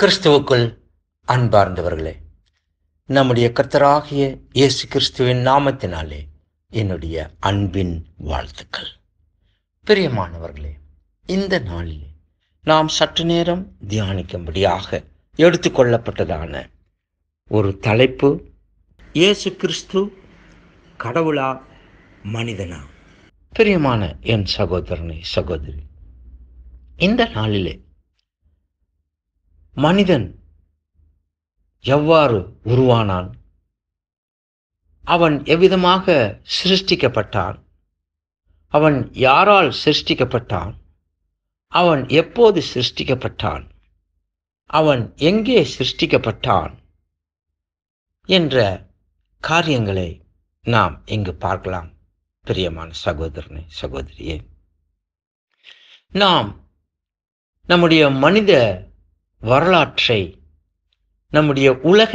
கிறிஸ்துவுக்குள் அன்பார்ந்தவர்களே நம்முடைய கர்த்தராகிய இயேசு கிறிஸ்துவின் நாமத்தினாலே என்னுடைய அன்பின் வாழ்த்துக்கள் பிரியமானவர்களே இந்த நாளிலே நாம் சற்று நேரம் தியானிக்கும்படியாக எடுத்துக்கொள்ளப்பட்டதான ஒரு தலைப்பு இயேசு கிறிஸ்து கடவுளா மனிதனா பிரியமான என் சகோதரனை சகோதரி இந்த நாளிலே மனிதன் எவ்வாறு உருவானான் அவன் எவ்விதமாக சிருஷ்டிக்கப்பட்டான் அவன் யாரால் சிருஷ்டிக்கப்பட்டான் அவன் எப்போது சிருஷ்டிக்கப்பட்டான் அவன் எங்கே சிருஷ்டிக்கப்பட்டான் என்ற காரியங்களை நாம் இங்கு பார்க்கலாம் பிரியமான சகோதரனே சகோதரியே நாம் நம்முடைய மனித வரலாற்றை நம்முடைய உலக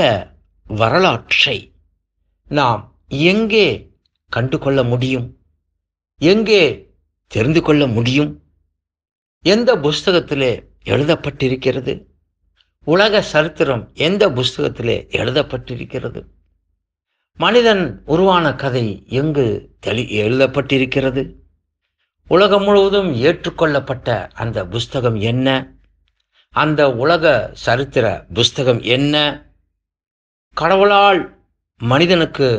வரலாற்றை நாம் எங்கே கண்டு கொள்ள முடியும் எங்கே தெரிந்து கொள்ள முடியும் எந்த புஸ்தகத்திலே எழுதப்பட்டிருக்கிறது உலக சரித்திரம் எந்த புஸ்தகத்திலே எழுதப்பட்டிருக்கிறது மனிதன் உருவான கதை எங்கு தெளி எழுதப்பட்டிருக்கிறது உலகம் முழுவதும் ஏற்றுக்கொள்ளப்பட்ட அந்த புஸ்தகம் என்ன அந்த உலக சரித்திர புஸ்தகம் என்ன கடவுளால் மனிதனுக்கு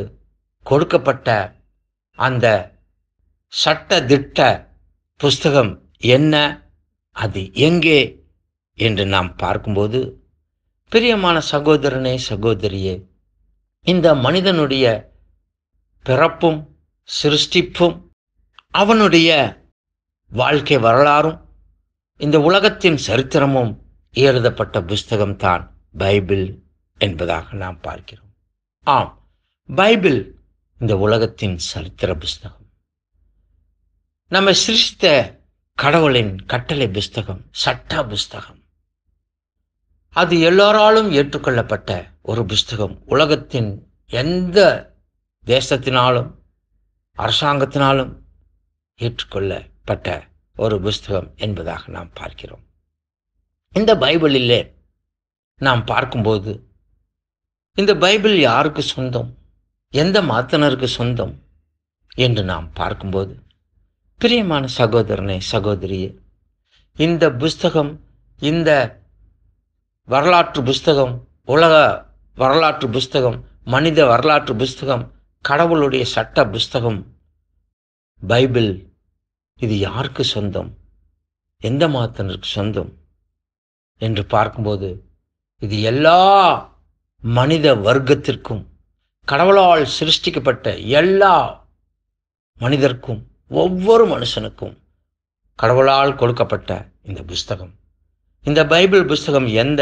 கொடுக்கப்பட்ட அந்த சட்ட திட்ட புஸ்தகம் என்ன அது எங்கே என்று நாம் பார்க்கும்போது பிரியமான சகோதரனே சகோதரியே இந்த மனிதனுடைய பிறப்பும் சிருஷ்டிப்பும் அவனுடைய வாழ்க்கை வரலாறும் இந்த உலகத்தின் சரித்திரமும் எழுதப்பட்ட புஸ்தகம்தான் பைபிள் என்பதாக நாம் பார்க்கிறோம் ஆம் பைபிள் இந்த உலகத்தின் சரித்திர புஸ்தகம் நம்ம சிருஷ்டித்த கடவுளின் கட்டளை புஸ்தகம் சட்ட புஸ்தகம் அது எல்லோராலும் ஏற்றுக்கொள்ளப்பட்ட ஒரு புஸ்தகம் உலகத்தின் எந்த தேசத்தினாலும் அரசாங்கத்தினாலும் ஏற்றுக்கொள்ளப்பட்ட ஒரு புஸ்தகம் என்பதாக நாம் பார்க்கிறோம் இந்த பைபிளில் நாம் பார்க்கும்போது இந்த பைபிள் யாருக்கு சொந்தம் எந்த மாத்தனருக்கு சொந்தம் என்று நாம் பார்க்கும்போது பிரியமான சகோதரனே சகோதரியே இந்த புஸ்தகம் இந்த வரலாற்று புஸ்தகம் உலக வரலாற்று புஸ்தகம் மனித வரலாற்று புஸ்தகம் கடவுளுடைய சட்ட புஸ்தகம் பைபிள் இது யாருக்கு சொந்தம் எந்த மாத்தனருக்கு சொந்தம் என்று பார்க்கும்போது இது எல்லா மனித வர்க்கத்திற்கும் கடவுளால் சிருஷ்டிக்கப்பட்ட எல்லா மனிதர்க்கும் ஒவ்வொரு மனுஷனுக்கும் கடவுளால் கொடுக்கப்பட்ட இந்த புஸ்தகம் இந்த பைபிள் புஸ்தகம் எந்த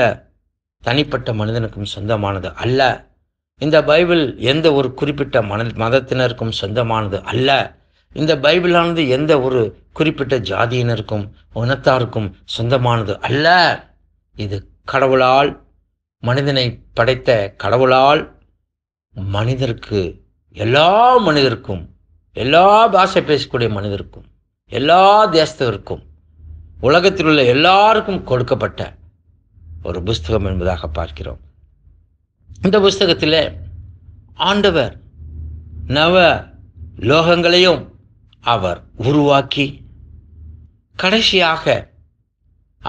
தனிப்பட்ட மனிதனுக்கும் சொந்தமானது அல்ல இந்த பைபிள் எந்த ஒரு குறிப்பிட்ட மன மதத்தினருக்கும் சொந்தமானது அல்ல இந்த பைபிளானது எந்த ஒரு குறிப்பிட்ட ஜாதியினருக்கும் உனத்தாருக்கும் சொந்தமானது அல்ல இது கடவுளால் மனிதனை படைத்த கடவுளால் மனிதருக்கு எல்லா மனிதருக்கும் எல்லா பாஷை பேசக்கூடிய மனிதருக்கும் எல்லா தேசத்திற்கும் உலகத்தில் உள்ள எல்லாருக்கும் கொடுக்கப்பட்ட ஒரு புஸ்தகம் என்பதாக பார்க்கிறோம் இந்த புஸ்தகத்தில் ஆண்டவர் நவ லோகங்களையும் அவர் உருவாக்கி கடைசியாக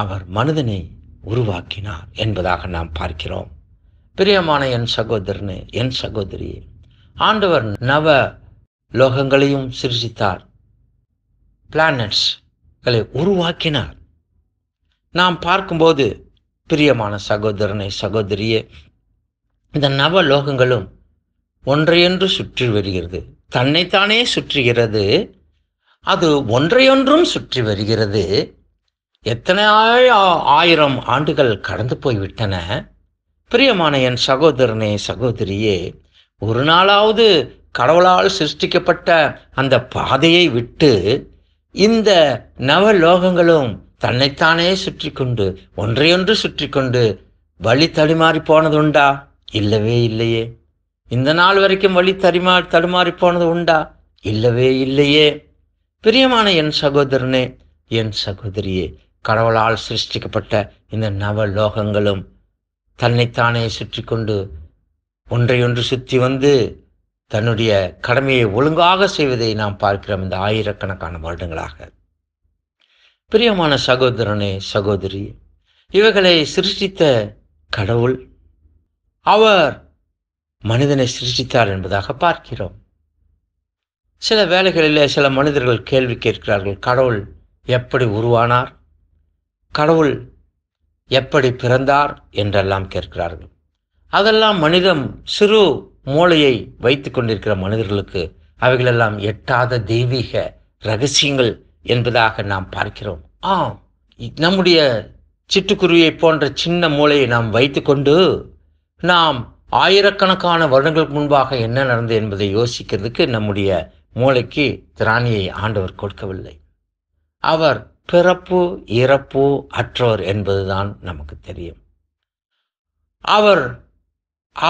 அவர் மனிதனை உருவாக்கினார் என்பதாக நாம் பார்க்கிறோம் பிரியமான என் சகோதரனு என் சகோதரியே ஆண்டவர் நவ லோகங்களையும் சிருஷித்தார் பிளானட்ஸ்களை உருவாக்கினார் நாம் பார்க்கும்போது பிரியமான சகோதரனை சகோதரியே இந்த நவ லோகங்களும் ஒன்றையொன்று சுற்றி வருகிறது தன்னைத்தானே சுற்றுகிறது அது ஒன்றையொன்றும் சுற்றி வருகிறது எத்தனையாய ஆயிரம் ஆண்டுகள் கடந்து போய்விட்டன பிரியமான என் சகோதரனே சகோதரியே ஒரு நாளாவது கடவுளால் சிருஷ்டிக்கப்பட்ட அந்த பாதையை விட்டு இந்த நவலோகங்களும் தன்னைத்தானே சுற்றி கொண்டு ஒன்றையொன்று சுற்றி கொண்டு வழி தடுமாறி போனது உண்டா இல்லவே இல்லையே இந்த நாள் வரைக்கும் வழி தரிமா தடுமாறி போனது உண்டா இல்லவே இல்லையே பிரியமான என் சகோதரனே என் சகோதரியே கடவுளால் சிருஷ்டிக்கப்பட்ட இந்த நவ லோகங்களும் தன்னைத்தானே சுற்றி கொண்டு ஒன்றையொன்று சுற்றி வந்து தன்னுடைய கடமையை ஒழுங்காக செய்வதை நாம் பார்க்கிறோம் இந்த ஆயிரக்கணக்கான வருடங்களாக பிரியமான சகோதரனே சகோதரி இவைகளை சிருஷ்டித்த கடவுள் அவர் மனிதனை சிருஷ்டித்தார் என்பதாக பார்க்கிறோம் சில வேலைகளிலே சில மனிதர்கள் கேள்வி கேட்கிறார்கள் கடவுள் எப்படி உருவானார் கடவுள் எப்படி பிறந்தார் என்றெல்லாம் கேட்கிறார்கள் அதெல்லாம் மனிதம் சிறு மூளையை வைத்து கொண்டிருக்கிற மனிதர்களுக்கு அவைகளெல்லாம் எட்டாத தெய்வீக ரகசியங்கள் என்பதாக நாம் பார்க்கிறோம் ஆம் நம்முடைய சிட்டுக்குருவியை போன்ற சின்ன மூளையை நாம் வைத்துக்கொண்டு நாம் ஆயிரக்கணக்கான வருடங்களுக்கு முன்பாக என்ன நடந்தது என்பதை யோசிக்கிறதுக்கு நம்முடைய மூளைக்கு திராணியை ஆண்டவர் கொடுக்கவில்லை அவர் பிறப்பு இறப்பு அற்றவர் என்பதுதான் நமக்கு தெரியும் அவர்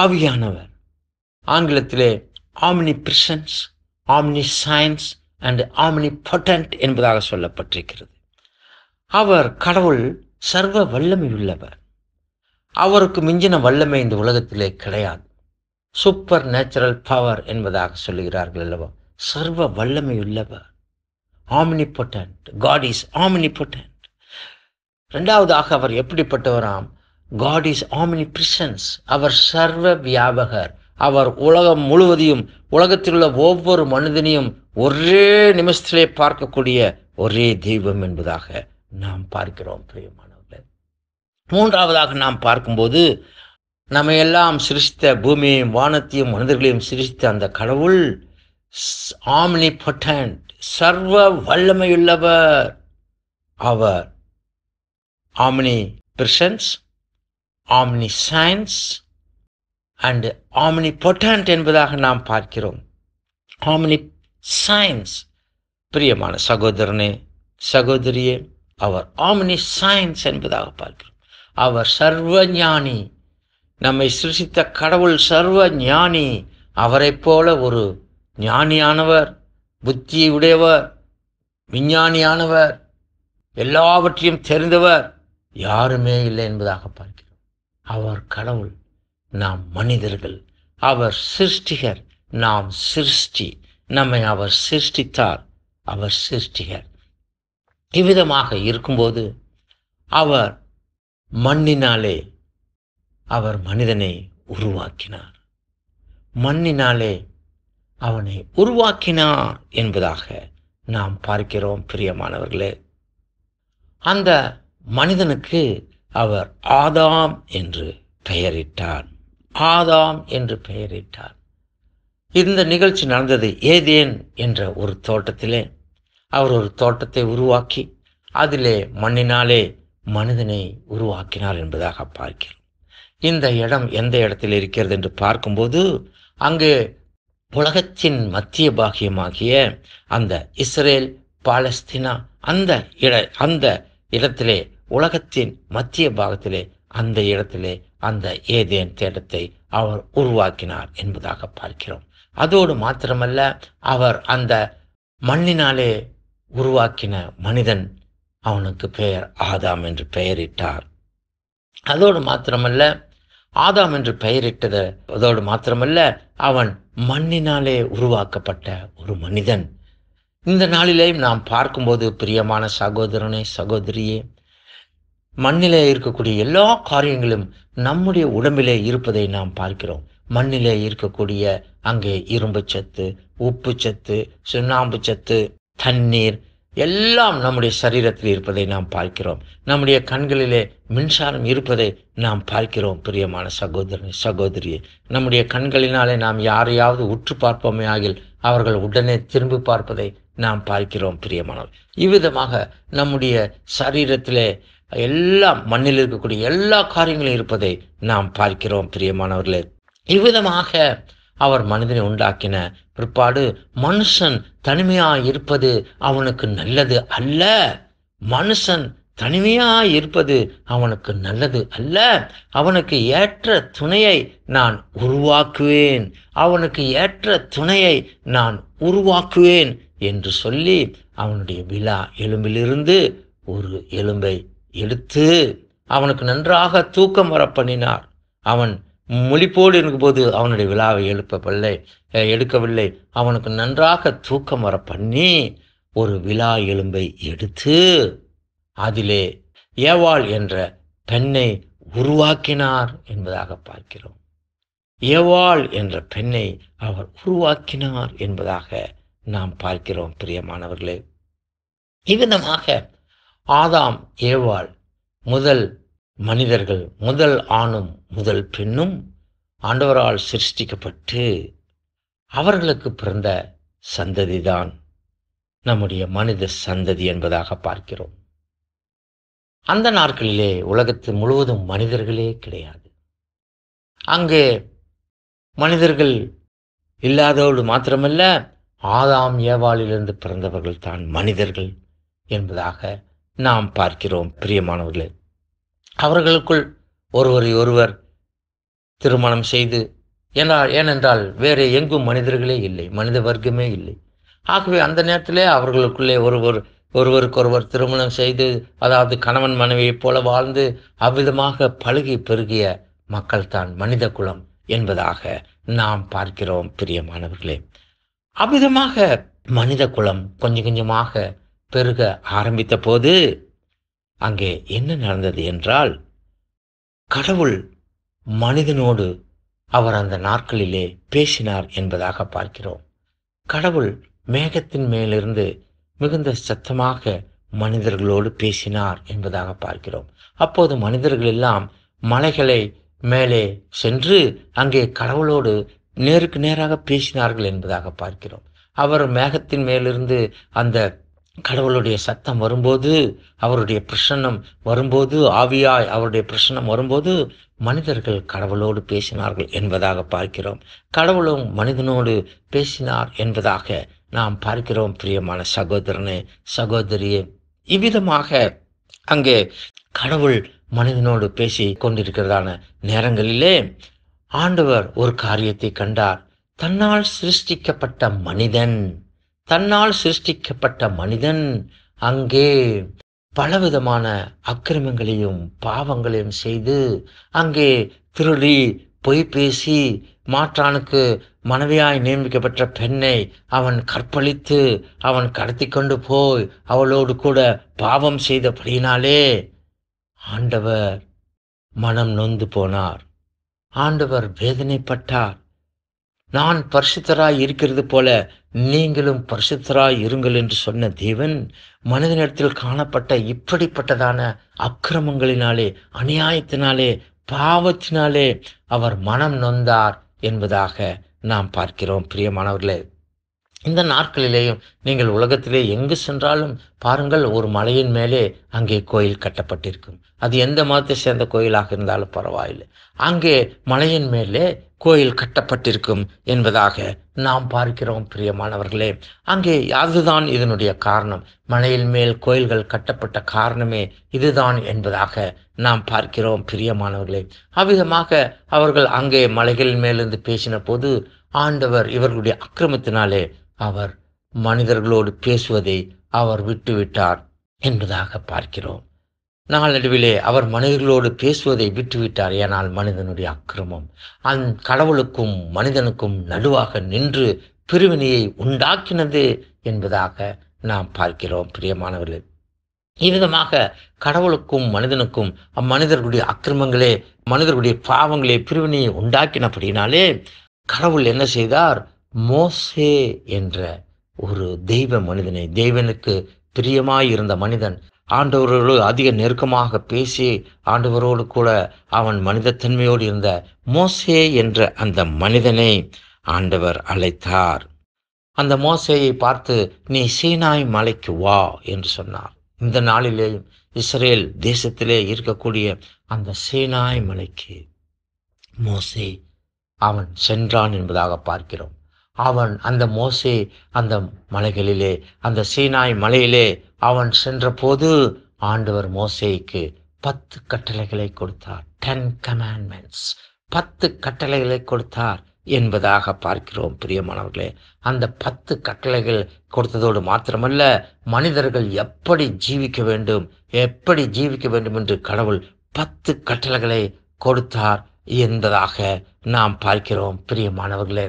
ஆவியானவர் ஆங்கிலத்திலே omnipresence omniscience and omnipotent என்பதாக சொல்லப்பட்டிருக்கிறது அவர் கடவுள் சர்வ வல்லமை உள்ளவர் அவருக்கு மிஞ்சின வல்லமை இந்த உலகத்திலே கிடையாது சூப்பர் நேச்சுரல் பவர் என்பதாக சொல்லுகிறார்கள் அல்லவா சர்வ வல்லமை உள்ளவர் ஆம்னிபொட்டன்ட் காட் இஸ் ஆம்னிபொட்டன்ட் ரெண்டாவதாக அவர் எப்படிப்பட்டவராம் காட் இஸ் ஆமினி பிரசன்ஸ் அவர் சர்வ வியாபகர் அவர் உலகம் முழுவதையும் உலகத்தில் உள்ள ஒவ்வொரு மனிதனையும் ஒரே நிமிஷத்திலே பார்க்கக்கூடிய ஒரே தெய்வம் என்பதாக நாம் பார்க்கிறோம் பிரியமானவர்கள் மூன்றாவதாக நாம் பார்க்கும்போது நம்ம எல்லாம் சிருஷ்டித்த பூமியையும் வானத்தையும் மனிதர்களையும் சிருஷ்டித்த அந்த கடவுள் ஆம்னி பொட்டன் சர்வ வல்லமையுள்ளவர் அவர் omnipresence omniscience and omnipotent என்பதாக நாம் பார்க்கிறோம் ஆம்னி சயின்ஸ் பிரியமான சகோதரனே சகோதரியே அவர் ஆம்னி சயின்ஸ் என்பதாக பார்க்கிறோம் அவர் சர்வ ஞானி நம்மை சிருஷித்த கடவுள் சர்வ ஞானி அவரை போல ஒரு ஞானியானவர் புத்தியுடையவர் விஞ்ஞானியானவர் எல்லாவற்றையும் தெரிந்தவர் யாருமே இல்லை என்பதாக பார்க்கிறோம் அவர் கடவுள் நாம் மனிதர்கள் அவர் சிருஷ்டிகர் நாம் சிருஷ்டி நம்மை அவர் சிருஷ்டித்தார் அவர் சிருஷ்டிகர் இவ்விதமாக இருக்கும்போது அவர் மண்ணினாலே அவர் மனிதனை உருவாக்கினார் மண்ணினாலே அவனை உருவாக்கினார் என்பதாக நாம் பார்க்கிறோம் பிரியமானவர்களே அந்த மனிதனுக்கு அவர் ஆதாம் என்று பெயரிட்டார் ஆதாம் என்று பெயரிட்டார் இந்த நிகழ்ச்சி நடந்தது ஏதேன் என்ற ஒரு தோட்டத்திலே அவர் ஒரு தோட்டத்தை உருவாக்கி அதிலே மண்ணினாலே மனிதனை உருவாக்கினார் என்பதாக பார்க்கிறோம் இந்த இடம் எந்த இடத்தில் இருக்கிறது என்று பார்க்கும்போது அங்கே உலகத்தின் மத்திய பாகியமாகிய அந்த இஸ்ரேல் பாலஸ்தீனா அந்த இட அந்த இடத்திலே உலகத்தின் மத்திய பாகத்திலே அந்த இடத்திலே அந்த ஏதேன் தேடத்தை அவர் உருவாக்கினார் என்பதாக பார்க்கிறோம் அதோடு மாத்திரமல்ல அவர் அந்த மண்ணினாலே உருவாக்கின மனிதன் அவனுக்கு பெயர் ஆதாம் என்று பெயரிட்டார் அதோடு மாத்திரமல்ல ஆதாம் என்று பெயரிட்டது அதோடு மாத்திரமல்ல அவன் மண்ணினாலே உருவாக்கப்பட்ட ஒரு மனிதன் இந்த நாளிலேயும் நாம் பார்க்கும்போது பிரியமான சகோதரனே சகோதரியே மண்ணிலே இருக்கக்கூடிய எல்லா காரியங்களும் நம்முடைய உடம்பிலே இருப்பதை நாம் பார்க்கிறோம் மண்ணிலே இருக்கக்கூடிய அங்கே இரும்பு சத்து உப்பு சத்து சுண்ணாம்பு சத்து தண்ணீர் எல்லாம் நம்முடைய சரீரத்தில் இருப்பதை நாம் பார்க்கிறோம் நம்முடைய கண்களிலே மின்சாரம் இருப்பதை நாம் பார்க்கிறோம் பிரியமான சகோதரன் சகோதரியே நம்முடைய கண்களினாலே நாம் யாரையாவது உற்று பார்ப்போமே ஆகில் அவர்கள் உடனே திரும்பி பார்ப்பதை நாம் பார்க்கிறோம் பிரியமானவர் இவ்விதமாக நம்முடைய சரீரத்திலே எல்லாம் மண்ணில் இருக்கக்கூடிய எல்லா காரியங்களும் இருப்பதை நாம் பார்க்கிறோம் பிரியமானவர்களே இவ்விதமாக அவர் மனிதனை உண்டாக்கின பிற்பாடு மனுஷன் தனிமையாக இருப்பது அவனுக்கு நல்லது அல்ல மனுஷன் தனிமையாக இருப்பது அவனுக்கு நல்லது அல்ல அவனுக்கு ஏற்ற துணையை நான் உருவாக்குவேன் அவனுக்கு ஏற்ற துணையை நான் உருவாக்குவேன் என்று சொல்லி அவனுடைய விழா எலும்பிலிருந்து ஒரு எலும்பை எடுத்து அவனுக்கு நன்றாக தூக்கம் வர பண்ணினார் அவன் முழிப்போடு இருக்கும்போது அவனுடைய விழாவை எழுப்பவில்லை எடுக்கவில்லை அவனுக்கு நன்றாக தூக்கம் வர பண்ணி ஒரு விழா எலும்பை எடுத்து அதிலே ஏவாள் என்ற பெண்ணை உருவாக்கினார் என்பதாக பார்க்கிறோம் ஏவாள் என்ற பெண்ணை அவர் உருவாக்கினார் என்பதாக நாம் பார்க்கிறோம் பிரியமானவர்களே இவ்விதமாக ஆதாம் ஏவாள் முதல் மனிதர்கள் முதல் ஆணும் முதல் பெண்ணும் ஆண்டவரால் சிருஷ்டிக்கப்பட்டு அவர்களுக்கு பிறந்த சந்ததிதான் நம்முடைய மனித சந்ததி என்பதாக பார்க்கிறோம் அந்த நாட்களிலே உலகத்து முழுவதும் மனிதர்களே கிடையாது அங்கே மனிதர்கள் இல்லாதவர்கள் மாத்திரமல்ல ஆதாம் ஏவாளிலிருந்து பிறந்தவர்கள் தான் மனிதர்கள் என்பதாக நாம் பார்க்கிறோம் பிரியமானவர்களே அவர்களுக்குள் ஒருவரை ஒருவர் திருமணம் செய்து என்றால் ஏனென்றால் வேறு எங்கும் மனிதர்களே இல்லை மனித வர்க்கமே இல்லை ஆகவே அந்த நேரத்திலே அவர்களுக்குள்ளே ஒருவர் ஒருவருக்கொருவர் திருமணம் செய்து அதாவது கணவன் மனைவியைப் போல வாழ்ந்து அவ்விதமாக பழுகி பெருகிய மக்கள்தான் மனித குலம் என்பதாக நாம் பார்க்கிறோம் பிரியமானவர்களே அவ்விதமாக மனித குலம் கொஞ்சம் கொஞ்சமாக பெருக ஆரம்பித்த போது அங்கே என்ன நடந்தது என்றால் கடவுள் மனிதனோடு அவர் அந்த நாட்களிலே பேசினார் என்பதாக பார்க்கிறோம் கடவுள் மேகத்தின் மேலிருந்து மிகுந்த சத்தமாக மனிதர்களோடு பேசினார் என்பதாக பார்க்கிறோம் அப்போது மனிதர்கள் எல்லாம் மலைகளை மேலே சென்று அங்கே கடவுளோடு நேருக்கு நேராக பேசினார்கள் என்பதாக பார்க்கிறோம் அவர் மேகத்தின் மேலிருந்து அந்த கடவுளுடைய சத்தம் வரும்போது அவருடைய பிரசன்னம் வரும்போது ஆவியாய் அவருடைய பிரசன்னம் வரும்போது மனிதர்கள் கடவுளோடு பேசினார்கள் என்பதாக பார்க்கிறோம் கடவுளும் மனிதனோடு பேசினார் என்பதாக நாம் பார்க்கிறோம் பிரியமான சகோதரனே சகோதரியே இவ்விதமாக அங்கே கடவுள் மனிதனோடு பேசி கொண்டிருக்கிறதான நேரங்களிலே ஆண்டவர் ஒரு காரியத்தை கண்டார் தன்னால் சிருஷ்டிக்கப்பட்ட மனிதன் தன்னால் சிருஷ்டிக்கப்பட்ட மனிதன் அங்கே பலவிதமான அக்கிரமங்களையும் பாவங்களையும் செய்து அங்கே திருடி பொய் பேசி மாற்றானுக்கு மனைவியாய் நியமிக்கப்பட்ட பெண்ணை அவன் கற்பழித்து அவன் கடத்தி கொண்டு போய் அவளோடு கூட பாவம் செய்தபடியினாலே ஆண்டவர் மனம் நொந்து போனார் ஆண்டவர் வேதனைப்பட்டார் நான் பரிசுத்தராய் இருக்கிறது போல நீங்களும் பரிசுத்தராய் இருங்கள் என்று சொன்ன தேவன் மனிதனிடத்தில் காணப்பட்ட இப்படிப்பட்டதான அக்கிரமங்களினாலே அநியாயத்தினாலே பாவத்தினாலே அவர் மனம் நொந்தார் என்பதாக நாம் பார்க்கிறோம் பிரியமானவர்களே இந்த நாட்களிலேயும் நீங்கள் உலகத்திலே எங்கு சென்றாலும் பாருங்கள் ஒரு மலையின் மேலே அங்கே கோயில் கட்டப்பட்டிருக்கும் அது எந்த மதத்தை சேர்ந்த கோயிலாக இருந்தாலும் பரவாயில்லை அங்கே மலையின் மேலே கோயில் கட்டப்பட்டிருக்கும் என்பதாக நாம் பார்க்கிறோம் பிரியமானவர்களே அங்கே அதுதான் இதனுடைய காரணம் மலையின் மேல் கோயில்கள் கட்டப்பட்ட காரணமே இதுதான் என்பதாக நாம் பார்க்கிறோம் பிரியமானவர்களே அவ்விதமாக அவர்கள் அங்கே மலைகள் மேலிருந்து பேசின போது ஆண்டவர் இவர்களுடைய அக்கிரமத்தினாலே அவர் மனிதர்களோடு பேசுவதை அவர் விட்டுவிட்டார் என்பதாக பார்க்கிறோம் நாளடைவிலே அவர் மனிதர்களோடு பேசுவதை விட்டுவிட்டார் ஏனால் மனிதனுடைய அக்கிரமம் அந் கடவுளுக்கும் மனிதனுக்கும் நடுவாக நின்று பிரிவினையை உண்டாக்கினது என்பதாக நாம் பார்க்கிறோம் பிரியமானவர்கள் இவ்விதமாக கடவுளுக்கும் மனிதனுக்கும் அம்மனிதர்களுடைய அக்கிரமங்களே மனிதர்களுடைய பாவங்களே பிரிவினையை உண்டாக்கினபடினாலே கடவுள் என்ன செய்தார் மோசே என்ற ஒரு தெய்வ மனிதனை தேவனுக்கு பிரியமாய் இருந்த மனிதன் ஆண்டவர்களோடு அதிக நெருக்கமாக பேசி ஆண்டவரோடு கூட அவன் மனிதத்தன்மையோடு இருந்த மோசே என்ற அந்த மனிதனை ஆண்டவர் அழைத்தார் அந்த மோசையை பார்த்து நீ சீனாய் மலைக்கு வா என்று சொன்னார் இந்த நாளிலே இஸ்ரேல் தேசத்திலே இருக்கக்கூடிய அந்த சீனாய் மலைக்கு மோசே அவன் சென்றான் என்பதாக பார்க்கிறோம் அவன் அந்த மோசே அந்த மலைகளிலே அந்த சீனாய் மலையிலே அவன் சென்றபோது ஆண்டவர் மோசேக்கு பத்து கட்டளைகளை கொடுத்தார் டென் கமாண்ட்மெண்ட்ஸ் பத்து கட்டளைகளை கொடுத்தார் என்பதாக பார்க்கிறோம் பிரியமானவர்களே அந்த பத்து கட்டளைகள் கொடுத்ததோடு மாத்திரமல்ல மனிதர்கள் எப்படி ஜீவிக்க வேண்டும் எப்படி ஜீவிக்க வேண்டும் என்று கடவுள் பத்து கட்டளைகளை கொடுத்தார் என்பதாக நாம் பார்க்கிறோம் பிரியமானவர்களே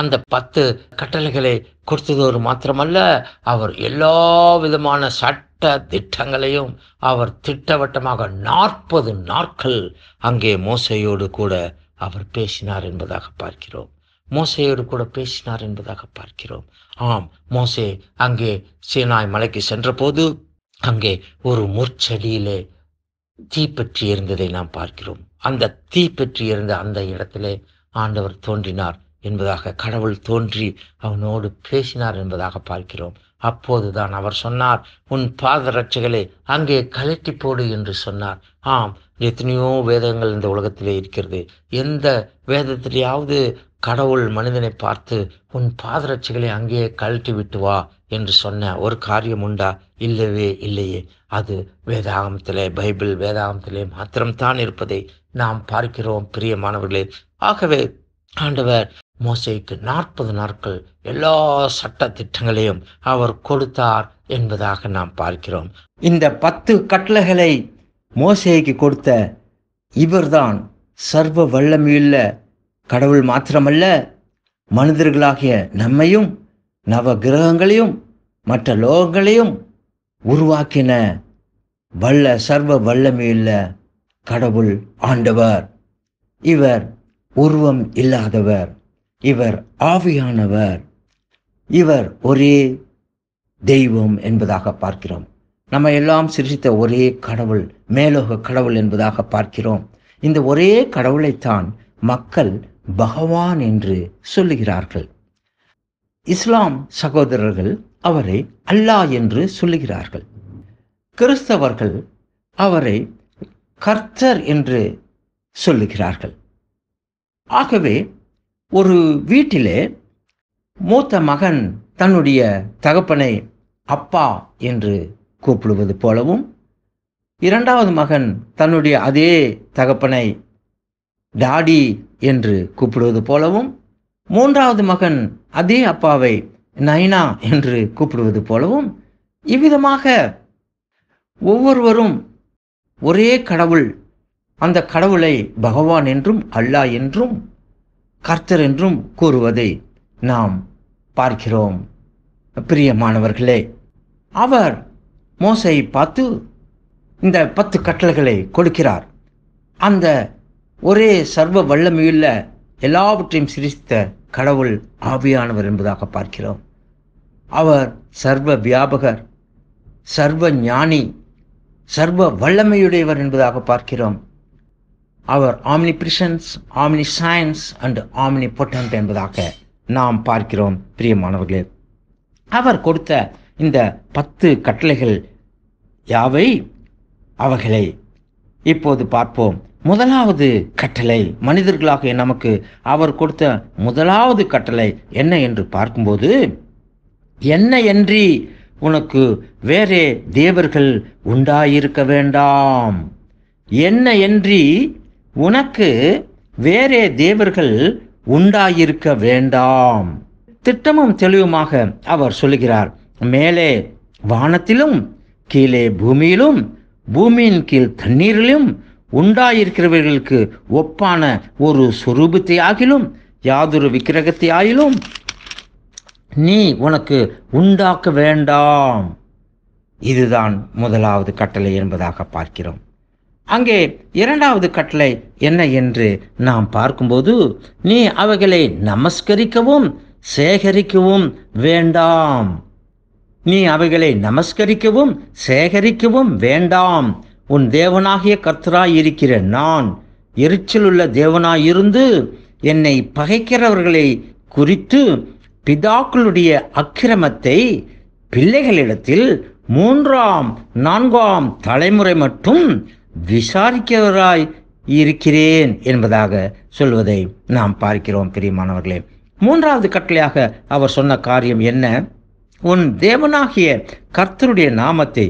அந்த பத்து கட்டளைகளை கொடுத்ததோடு மாத்திரமல்ல அவர் எல்லா விதமான சட்ட திட்டங்களையும் அவர் திட்டவட்டமாக நாற்பது நாட்கள் அங்கே மோசையோடு கூட அவர் பேசினார் என்பதாக பார்க்கிறோம் மோசையோடு கூட பேசினார் என்பதாக பார்க்கிறோம் ஆம் மோசே அங்கே சீனாய் மலைக்கு சென்றபோது அங்கே ஒரு முற்செடியிலே தீப்பற்றி இருந்ததை நாம் பார்க்கிறோம் அந்த தீப்பற்றி இருந்த அந்த இடத்திலே ஆண்டவர் தோன்றினார் என்பதாக கடவுள் தோன்றி அவனோடு பேசினார் என்பதாக பார்க்கிறோம் அப்போதுதான் அவர் சொன்னார் உன் பாதரட்சைகளை அங்கே கலட்டி போடு என்று சொன்னார் ஆம் எத்தனையோ வேதங்கள் இந்த உலகத்திலே இருக்கிறது எந்த வேதத்திலேயாவது கடவுள் மனிதனை பார்த்து உன் ரட்சிகளை அங்கேயே கழட்டி விட்டு வா என்று சொன்ன ஒரு காரியம் உண்டா இல்லவே இல்லையே அது வேதாகமத்திலே பைபிள் வேதாகமத்திலே மாத்திரம்தான் இருப்பதை நாம் பார்க்கிறோம் பிரியமானவர்களே ஆகவே ஆண்டவர் மோசைக்கு நாற்பது நாட்கள் எல்லா சட்ட திட்டங்களையும் அவர் கொடுத்தார் என்பதாக நாம் பார்க்கிறோம் இந்த பத்து கட்டளைகளை மோசைக்கு கொடுத்த இவர்தான் சர்வ வல்லமையுள்ள கடவுள் மாத்திரமல்ல மனிதர்களாகிய நம்மையும் நவ கிரகங்களையும் மற்ற லோகங்களையும் உருவாக்கின வல்ல சர்வ வல்லமையுள்ள கடவுள் ஆண்டவர் இவர் உருவம் இல்லாதவர் இவர் ஆவியானவர் இவர் ஒரே தெய்வம் என்பதாக பார்க்கிறோம் நம்ம எல்லாம் சிருஷித்த ஒரே கடவுள் மேலோக கடவுள் என்பதாக பார்க்கிறோம் இந்த ஒரே கடவுளைத்தான் மக்கள் பகவான் என்று சொல்லுகிறார்கள் இஸ்லாம் சகோதரர்கள் அவரை அல்லாஹ் என்று சொல்லுகிறார்கள் கிறிஸ்தவர்கள் அவரை கர்த்தர் என்று சொல்லுகிறார்கள் ஆகவே ஒரு வீட்டிலே மூத்த மகன் தன்னுடைய தகப்பனை அப்பா என்று கூப்பிடுவது போலவும் இரண்டாவது மகன் தன்னுடைய அதே தகப்பனை டாடி என்று கூப்பிடுவது போலவும் மூன்றாவது மகன் அதே அப்பாவை நைனா என்று கூப்பிடுவது போலவும் இவ்விதமாக ஒவ்வொருவரும் ஒரே கடவுள் அந்த கடவுளை பகவான் என்றும் அல்லா என்றும் கர்த்தர் என்றும் கூறுவதை நாம் பார்க்கிறோம் பிரியமானவர்களே அவர் மோசையை பார்த்து இந்த பத்து கட்டளைகளை கொடுக்கிறார் அந்த ஒரே சர்வ வல்லமையுள்ள எல்லாவற்றையும் சிரித்த கடவுள் ஆவியானவர் என்பதாக பார்க்கிறோம் அவர் சர்வ வியாபகர் சர்வ ஞானி சர்வ வல்லமையுடையவர் என்பதாக பார்க்கிறோம் அவர் omnipresence omniscience and omnipotent என்பதாக நாம் பார்க்கிறோம் பிரியமானவர்களே அவர் கொடுத்த இந்த பத்து கட்டளைகள் யாவை அவைகளை இப்போது பார்ப்போம் முதலாவது கட்டளை மனிதர்களாக நமக்கு அவர் கொடுத்த முதலாவது கட்டளை என்ன என்று பார்க்கும்போது என்ன என்றி உனக்கு வேறே தேவர்கள் உண்டாயிருக்க வேண்டாம் என்ன என்றி உனக்கு வேறே தேவர்கள் உண்டாயிருக்க வேண்டாம் திட்டமும் தெளிவுமாக அவர் சொல்லுகிறார் மேலே வானத்திலும் கீழே பூமியிலும் பூமியின் கீழ் தண்ணீரிலும் உண்டாயிருக்கிறவர்களுக்கு ஒப்பான ஒரு சொரூபத்தை ஆகிலும் யாதொரு விக்கிரகத்தை ஆயிலும் நீ உனக்கு உண்டாக்க வேண்டாம் இதுதான் முதலாவது கட்டளை என்பதாக பார்க்கிறோம் அங்கே இரண்டாவது கட்டளை என்ன என்று நாம் பார்க்கும்போது நீ அவைகளை நமஸ்கரிக்கவும் சேகரிக்கவும் வேண்டாம் நீ அவைகளை நமஸ்கரிக்கவும் சேகரிக்கவும் வேண்டாம் உன் தேவனாகிய கர்த்தராயிருக்கிற நான் எரிச்சலுள்ள தேவனாயிருந்து என்னை பகைக்கிறவர்களை குறித்து பிதாக்களுடைய அக்கிரமத்தை பிள்ளைகளிடத்தில் மூன்றாம் நான்காம் தலைமுறை மட்டும் விசாரிக்கிறவராய் இருக்கிறேன் என்பதாக சொல்வதை நாம் பார்க்கிறோம் பிரியமானவர்களே மூன்றாவது கட்டளையாக அவர் சொன்ன காரியம் என்ன உன் தேவனாகிய கர்த்தருடைய நாமத்தை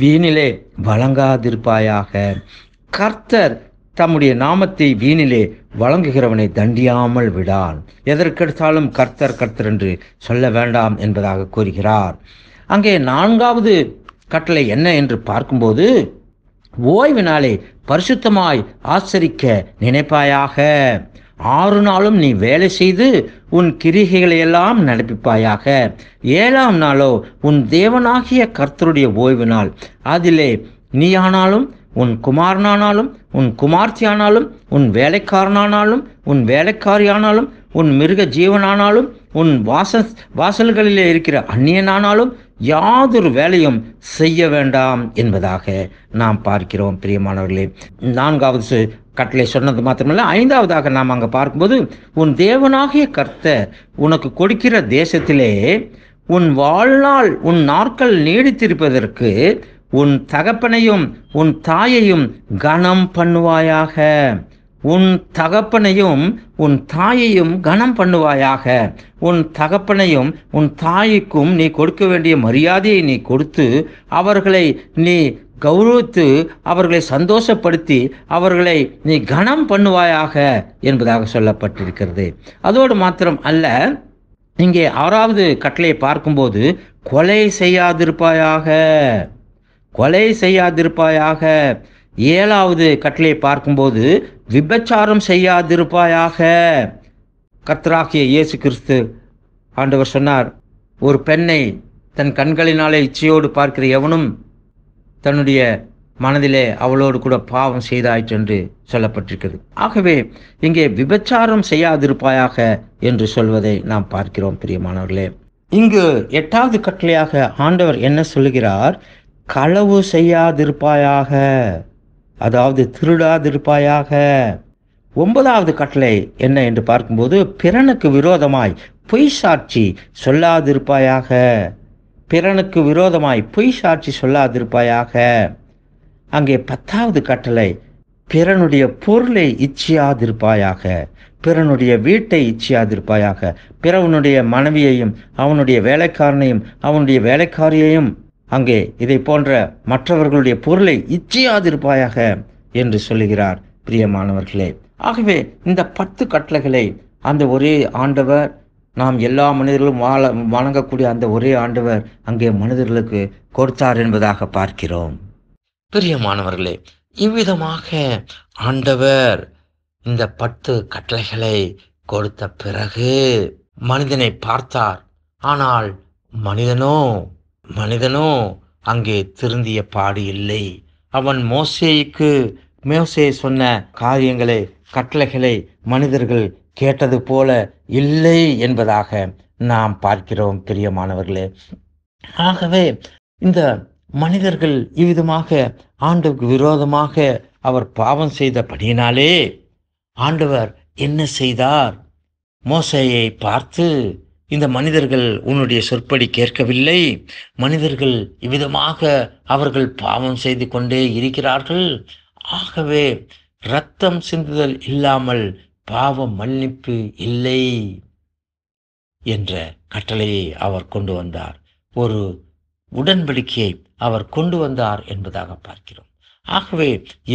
வீணிலே வழங்காதிருப்பாயாக கர்த்தர் தம்முடைய நாமத்தை வீணிலே வழங்குகிறவனை தண்டியாமல் விடான் எதற்கெடுத்தாலும் கர்த்தர் கர்த்தர் என்று சொல்ல வேண்டாம் என்பதாக கூறுகிறார் அங்கே நான்காவது கட்டளை என்ன என்று பார்க்கும்போது ஓய்வு நாளை பரிசுத்தமாய் ஆச்சரிக்க நினைப்பாயாக ஆறு நாளும் நீ வேலை செய்து உன் கிரிகைகளை எல்லாம் நடப்பிப்பாயாக ஏழாம் நாளோ உன் தேவனாகிய கர்த்தருடைய ஓய்வு நாள் அதிலே நீயானாலும் உன் குமாரனானாலும் உன் குமார்த்தியானாலும் உன் வேலைக்காரனானாலும் உன் வேலைக்காரியானாலும் உன் மிருக ஜீவனானாலும் உன் வாச வாசல்களிலே இருக்கிற அந்நியனானாலும் யாதொரு வேலையும் செய்ய வேண்டாம் என்பதாக நாம் பார்க்கிறோம் பிரியமானவர்களே நான்காவது கட்டளை சொன்னது மாத்திரமல்ல ஐந்தாவதாக நாம் அங்கே பார்க்கும்போது உன் தேவனாகிய கர்த்த உனக்கு கொடுக்கிற தேசத்திலே உன் வாழ்நாள் உன் நாட்கள் நீடித்திருப்பதற்கு உன் தகப்பனையும் உன் தாயையும் கனம் பண்ணுவாயாக உன் தகப்பனையும் உன் தாயையும் கனம் பண்ணுவாயாக உன் தகப்பனையும் உன் தாய்க்கும் நீ கொடுக்க வேண்டிய மரியாதையை நீ கொடுத்து அவர்களை நீ கௌரவித்து அவர்களை சந்தோஷப்படுத்தி அவர்களை நீ கனம் பண்ணுவாயாக என்பதாக சொல்லப்பட்டிருக்கிறது அதோடு மாத்திரம் அல்ல இங்கே ஆறாவது கட்டளையை பார்க்கும்போது கொலை செய்யாதிருப்பாயாக கொலை செய்யாதிருப்பாயாக ஏழாவது கட்டளையை பார்க்கும்போது விபச்சாரம் செய்யாதிருப்பாயாக கத்ராகிய இயேசு கிறிஸ்து ஆண்டவர் சொன்னார் ஒரு பெண்ணை தன் கண்களினாலே இச்சையோடு பார்க்கிற எவனும் தன்னுடைய மனதிலே அவளோடு கூட பாவம் செய்தாயிற்று என்று சொல்லப்பட்டிருக்கிறது ஆகவே இங்கே விபச்சாரம் செய்யாதிருப்பாயாக என்று சொல்வதை நாம் பார்க்கிறோம் பிரியமானவர்களே இங்கு எட்டாவது கட்டளையாக ஆண்டவர் என்ன சொல்லுகிறார் களவு செய்யாதிருப்பாயாக அதாவது திருடாதிருப்பாயாக ஒன்பதாவது கட்டளை என்ன என்று பார்க்கும்போது பிறனுக்கு விரோதமாய் பொய் சாட்சி சொல்லாதிருப்பாயாக பிறனுக்கு விரோதமாய் பொய் சாட்சி சொல்லாதிருப்பாயாக அங்கே பத்தாவது கட்டளை பிறனுடைய பொருளை இச்சியாதிருப்பாயாக பிறனுடைய வீட்டை இச்சியாதிருப்பாயாக பிறவனுடைய மனைவியையும் அவனுடைய வேலைக்காரனையும் அவனுடைய வேலைக்காரியையும் அங்கே இதை போன்ற மற்றவர்களுடைய பொருளை இச்சியாதிருப்பாயாக என்று சொல்லுகிறார் பிரியமானவர்களே ஆகவே இந்த பத்து கட்டளைகளை அந்த ஒரே ஆண்டவர் நாம் எல்லா மனிதர்களும் வாழ வணங்கக்கூடிய அந்த ஒரே ஆண்டவர் அங்கே மனிதர்களுக்கு கொடுத்தார் என்பதாக பார்க்கிறோம் பிரியமானவர்களே இவ்விதமாக ஆண்டவர் இந்த பத்து கட்டளைகளை கொடுத்த பிறகு மனிதனை பார்த்தார் ஆனால் மனிதனோ மனிதனோ அங்கே திருந்திய பாடு இல்லை அவன் மோசேக்கு மோசே சொன்ன காரியங்களை கட்டளைகளை மனிதர்கள் கேட்டது போல இல்லை என்பதாக நாம் பார்க்கிறோம் பிரியமானவர்களே ஆகவே இந்த மனிதர்கள் இவ்விதமாக ஆண்டுக்கு விரோதமாக அவர் பாவம் செய்தபடியினாலே ஆண்டவர் என்ன செய்தார் மோசையை பார்த்து இந்த மனிதர்கள் உன்னுடைய சொற்படி கேட்கவில்லை மனிதர்கள் இவ்விதமாக அவர்கள் பாவம் செய்து கொண்டே இருக்கிறார்கள் ஆகவே இரத்தம் சிந்துதல் இல்லாமல் பாவ மன்னிப்பு இல்லை என்ற கட்டளையை அவர் கொண்டு வந்தார் ஒரு உடன்படிக்கையை அவர் கொண்டு வந்தார் என்பதாக பார்க்கிறோம் ஆகவே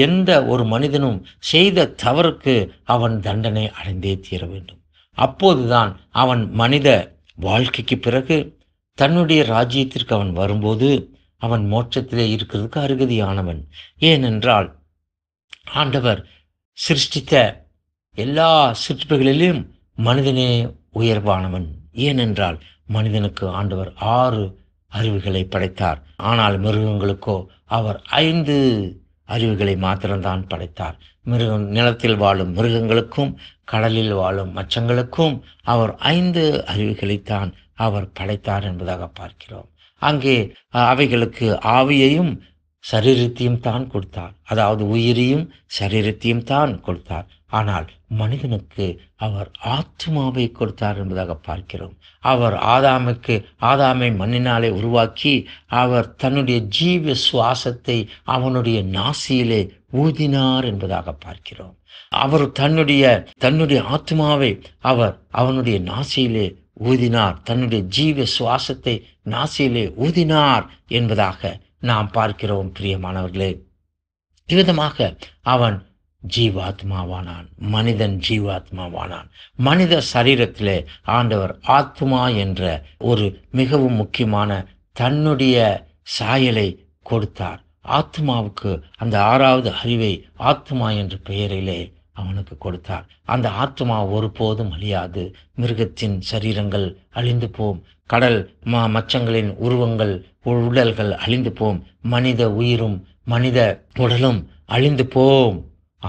எந்த ஒரு மனிதனும் செய்த தவறுக்கு அவன் தண்டனை அடைந்தே தீர வேண்டும் அப்போதுதான் அவன் மனித வாழ்க்கைக்கு பிறகு தன்னுடைய ராஜ்யத்திற்கு அவன் வரும்போது அவன் மோட்சத்திலே இருக்கிறதுக்கு அருகதியானவன் ஏனென்றால் ஆண்டவர் சிருஷ்டித்த எல்லா சிற்பிகளிலும் மனிதனே உயர்வானவன் ஏனென்றால் மனிதனுக்கு ஆண்டவர் ஆறு அறிவுகளை படைத்தார் ஆனால் மிருகங்களுக்கோ அவர் ஐந்து அறிவுகளை மாத்திரம்தான் படைத்தார் மிருகம் நிலத்தில் வாழும் மிருகங்களுக்கும் கடலில் வாழும் மச்சங்களுக்கும் அவர் ஐந்து அறிவுகளைத்தான் அவர் படைத்தார் என்பதாக பார்க்கிறோம் அங்கே அவைகளுக்கு ஆவியையும் சரீரத்தையும் தான் கொடுத்தார் அதாவது உயிரையும் சரீரத்தையும் தான் கொடுத்தார் ஆனால் மனிதனுக்கு அவர் ஆத்மாவை கொடுத்தார் என்பதாக பார்க்கிறோம் அவர் ஆதாமுக்கு ஆதாமை மண்ணினாலே உருவாக்கி அவர் தன்னுடைய ஜீவ சுவாசத்தை அவனுடைய நாசியிலே ஊதினார் என்பதாக பார்க்கிறோம் அவர் தன்னுடைய தன்னுடைய ஆத்மாவை அவர் அவனுடைய நாசியிலே ஊதினார் தன்னுடைய ஜீவ சுவாசத்தை நாசியிலே ஊதினார் என்பதாக நாம் பார்க்கிறோம் பிரியமானவர்களே இவ்விதமாக அவன் ஜீவாத்மாவானான் மனிதன் ஜீவாத்மாவானான் மனித சரீரத்திலே ஆண்டவர் ஆத்மா என்ற ஒரு மிகவும் முக்கியமான தன்னுடைய சாயலை கொடுத்தார் ஆத்மாவுக்கு அந்த ஆறாவது அறிவை ஆத்மா என்ற பெயரிலே அவனுக்கு கொடுத்தார் அந்த ஆத்மா ஒருபோதும் அழியாது மிருகத்தின் சரீரங்கள் அழிந்து போம் கடல் ம மச்சங்களின் உருவங்கள் உடல்கள் அழிந்து போம் மனித உயிரும் மனித உடலும் அழிந்து போம்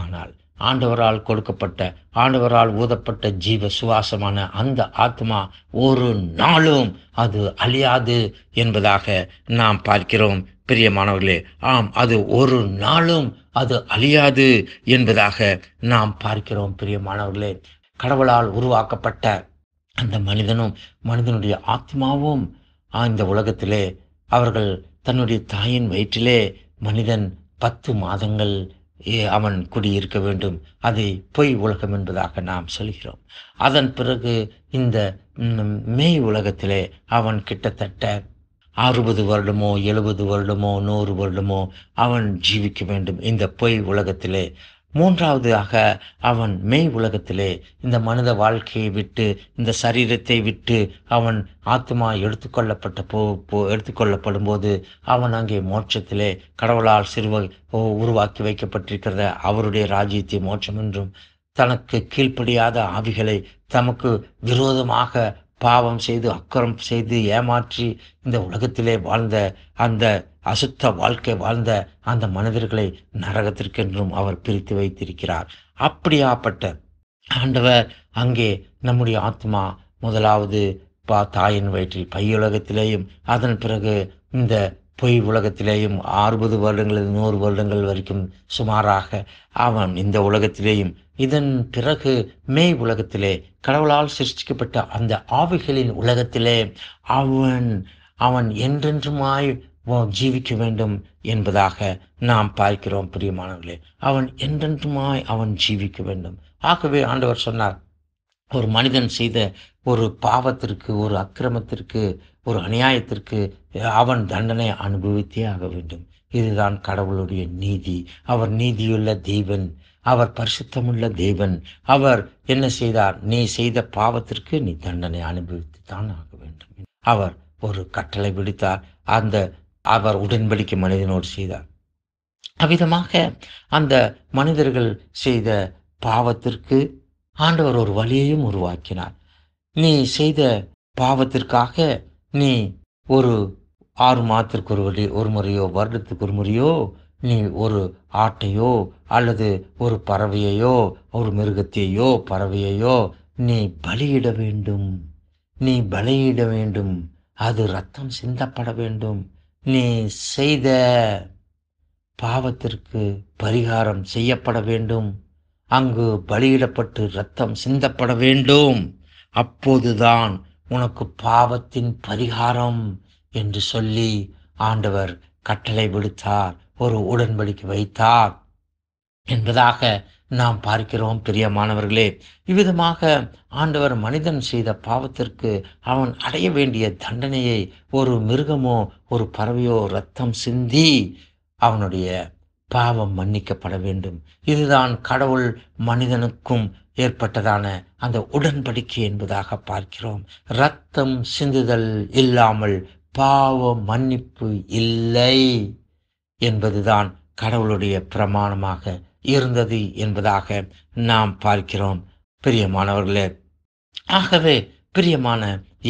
ஆனால் ஆண்டவரால் கொடுக்கப்பட்ட ஆண்டவரால் ஊதப்பட்ட ஜீவ சுவாசமான அந்த ஆத்மா ஒரு நாளும் அது அழியாது என்பதாக நாம் பார்க்கிறோம் பிரியமானவர்களே ஆம் அது ஒரு நாளும் அது அழியாது என்பதாக நாம் பார்க்கிறோம் பிரியமானவர்களே கடவுளால் உருவாக்கப்பட்ட அந்த மனிதனும் மனிதனுடைய ஆத்மாவும் இந்த உலகத்திலே அவர்கள் தன்னுடைய தாயின் வயிற்றிலே மனிதன் பத்து மாதங்கள் அவன் குடியிருக்க வேண்டும் அதை பொய் உலகம் என்பதாக நாம் சொல்கிறோம் அதன் பிறகு இந்த மெய் உலகத்திலே அவன் கிட்டத்தட்ட அறுபது வருடமோ எழுபது வருடமோ நூறு வருடமோ அவன் ஜீவிக்க வேண்டும் இந்த பொய் உலகத்திலே மூன்றாவதாக அவன் மெய் உலகத்திலே இந்த மனித வாழ்க்கையை விட்டு இந்த சரீரத்தை விட்டு அவன் ஆத்மா எடுத்துக்கொள்ளப்பட்ட போ போ எடுத்துக்கொள்ளப்படும் போது அவன் அங்கே மோட்சத்திலே கடவுளால் சிறுவ உருவாக்கி வைக்கப்பட்டிருக்கிறத அவருடைய ராஜ்யத்தை மோட்சம் என்றும் தனக்கு கீழ்ப்படியாத ஆவிகளை தமக்கு விரோதமாக பாவம் செய்து அக்கறம் செய்து ஏமாற்றி இந்த உலகத்திலே வாழ்ந்த அந்த அசுத்த வாழ்க்கை வாழ்ந்த அந்த மனிதர்களை நரகத்திற்கென்றும் அவர் பிரித்து வைத்திருக்கிறார் அப்படியாப்பட்ட ஆண்டவர் அங்கே நம்முடைய ஆத்மா முதலாவது பா தாயின் வயிற்றில் பையுலகத்திலேயும் அதன் பிறகு இந்த பொய் உலகத்திலேயும் அறுபது வருடங்கள் நூறு வருடங்கள் வரைக்கும் சுமாராக அவன் இந்த உலகத்திலேயும் இதன் பிறகு மே உலகத்திலே கடவுளால் சிருஷ்டிக்கப்பட்ட அந்த ஆவிகளின் உலகத்திலே அவன் அவன் என்றென்றுமாய் ஜீவிக்க வேண்டும் என்பதாக நாம் பார்க்கிறோம் பிரியமானவர்களே அவன் என்றென்றுமாய் அவன் ஜீவிக்க வேண்டும் ஆகவே ஆண்டவர் சொன்னார் ஒரு மனிதன் செய்த ஒரு பாவத்திற்கு ஒரு அக்கிரமத்திற்கு ஒரு அநியாயத்திற்கு அவன் தண்டனை அனுபவித்தே ஆக வேண்டும் இதுதான் கடவுளுடைய நீதி அவர் நீதியுள்ள தெய்வன் அவர் பரிசுத்தமுள்ள தேவன் அவர் என்ன செய்தார் நீ செய்த பாவத்திற்கு நீ தண்டனை அனுபவித்து தான் ஆக வேண்டும் அவர் ஒரு கட்டளை விடுத்தார் அந்த அவர் உடன்படிக்கை மனிதனோடு செய்தார் அவ்விதமாக அந்த மனிதர்கள் செய்த பாவத்திற்கு ஆண்டவர் ஒரு வழியையும் உருவாக்கினார் நீ செய்த பாவத்திற்காக நீ ஒரு ஆறு மாதத்திற்கு ஒரு வழி ஒரு முறையோ வருடத்துக்கு ஒரு முறையோ நீ ஒரு ஆட்டையோ அல்லது ஒரு பறவையையோ ஒரு மிருகத்தையோ பறவையையோ நீ பலியிட வேண்டும் நீ பலியிட வேண்டும் அது ரத்தம் சிந்தப்பட வேண்டும் நீ செய்த பாவத்திற்கு பரிகாரம் செய்யப்பட வேண்டும் அங்கு பலியிடப்பட்டு இரத்தம் சிந்தப்பட வேண்டும் அப்போதுதான் உனக்கு பாவத்தின் பரிகாரம் என்று சொல்லி ஆண்டவர் கட்டளை விடுத்தார் ஒரு உடன்படிக்கை வைத்தார் என்பதாக நாம் பார்க்கிறோம் பிரியமானவர்களே இவ்விதமாக ஆண்டவர் மனிதன் செய்த பாவத்திற்கு அவன் அடைய வேண்டிய தண்டனையை ஒரு மிருகமோ ஒரு பறவையோ ரத்தம் சிந்தி அவனுடைய பாவம் மன்னிக்கப்பட வேண்டும் இதுதான் கடவுள் மனிதனுக்கும் ஏற்பட்டதான அந்த உடன்படிக்கை என்பதாக பார்க்கிறோம் ரத்தம் சிந்துதல் இல்லாமல் பாவ மன்னிப்பு இல்லை என்பதுதான் கடவுளுடைய பிரமாணமாக இருந்தது என்பதாக நாம் பார்க்கிறோம் பிரியமானவர்களே ஆகவே பிரியமான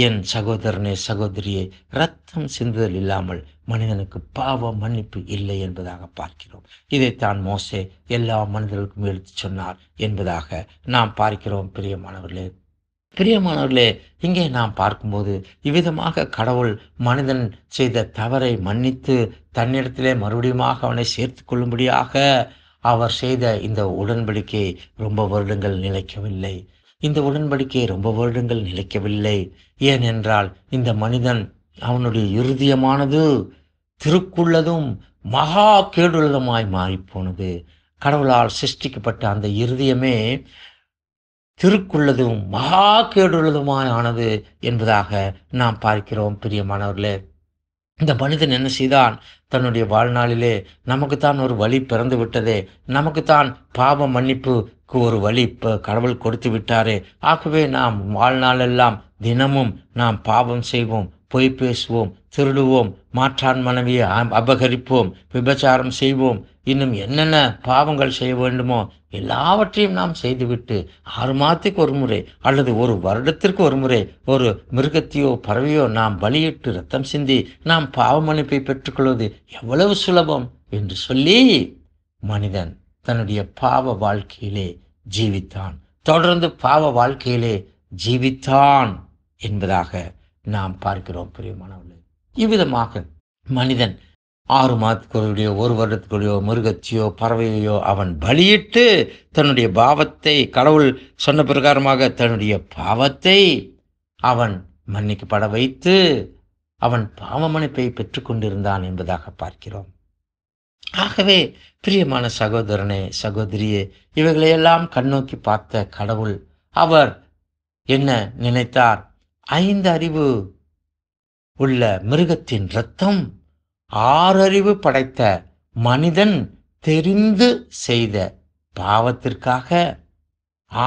என் சகோதரனே சகோதரியே ரத்தம் சிந்துதல் இல்லாமல் மனிதனுக்கு பாவ மன்னிப்பு இல்லை என்பதாக பார்க்கிறோம் இதைத்தான் மோசே எல்லா மனிதர்களுக்கும் எடுத்து சொன்னார் என்பதாக நாம் பார்க்கிறோம் பிரியமானவர்களே பிரியமானவர்களே இங்கே நாம் பார்க்கும்போது இவ்விதமாக கடவுள் மனிதன் செய்த தவறை மன்னித்து தன்னிடத்திலே மறுபடியும் அவனை சேர்த்து கொள்ளும்படியாக அவர் செய்த இந்த உடன்படிக்கை ரொம்ப வருடங்கள் நிலைக்கவில்லை இந்த உடன்படிக்கை ரொம்ப வருடங்கள் நிலைக்கவில்லை ஏனென்றால் இந்த மனிதன் அவனுடைய இறுதியமானது திருக்குள்ளதும் மகா கேடுள்ளதுமாய் மாறிப்போனது கடவுளால் சிருஷ்டிக்கப்பட்ட அந்த இறுதியமே திருக்குள்ளதும் மகா கேடுள்ளதுமாய் ஆனது என்பதாக நாம் பார்க்கிறோம் பிரியமானவர்களே இந்த மனிதன் என்ன செய்தான் தன்னுடைய வாழ்நாளிலே நமக்குத்தான் ஒரு வழி பிறந்து விட்டதே நமக்குத்தான் பாவ மன்னிப்புக்கு ஒரு வழி இப்போ கடவுள் கொடுத்து விட்டாரே ஆகவே நாம் வாழ்நாளெல்லாம் தினமும் நாம் பாவம் செய்வோம் பொய் பேசுவோம் திருடுவோம் மாற்றான் மனைவியை அபகரிப்போம் விபச்சாரம் செய்வோம் இன்னும் என்னென்ன பாவங்கள் செய்ய வேண்டுமோ எல்லாவற்றையும் நாம் செய்துவிட்டு ஆறு மாதத்துக்கு ஒரு முறை அல்லது ஒரு வருடத்திற்கு ஒரு முறை ஒரு மிருகத்தையோ பறவையோ நாம் பலியிட்டு ரத்தம் சிந்தி நாம் பாவ மன்னிப்பை பெற்றுக்கொள்வது எவ்வளவு சுலபம் என்று சொல்லி மனிதன் தன்னுடைய பாவ வாழ்க்கையிலே ஜீவித்தான் தொடர்ந்து பாவ வாழ்க்கையிலே ஜீவித்தான் என்பதாக நாம் பார்க்கிறோம் பிரியமானவர்களே இவ்விதமாக மனிதன் ஆறு மாதத்துக்குள்ளேயோ ஒரு வருடத்துக்குள்ளேயோ மிருகச்சியோ பறவையோ அவன் பலியிட்டு தன்னுடைய பாவத்தை கடவுள் சொன்ன பிரகாரமாக தன்னுடைய பாவத்தை அவன் மன்னிக்கப்பட வைத்து அவன் பாவமனைப்பை பெற்றுக்கொண்டிருந்தான் என்பதாக பார்க்கிறோம் ஆகவே பிரியமான சகோதரனே சகோதரியே இவைகளையெல்லாம் கண்ணோக்கி பார்த்த கடவுள் அவர் என்ன நினைத்தார் ஐந்து அறிவு உள்ள மிருகத்தின் இரத்தம் ஆறறிவு படைத்த மனிதன் தெரிந்து செய்த பாவத்திற்காக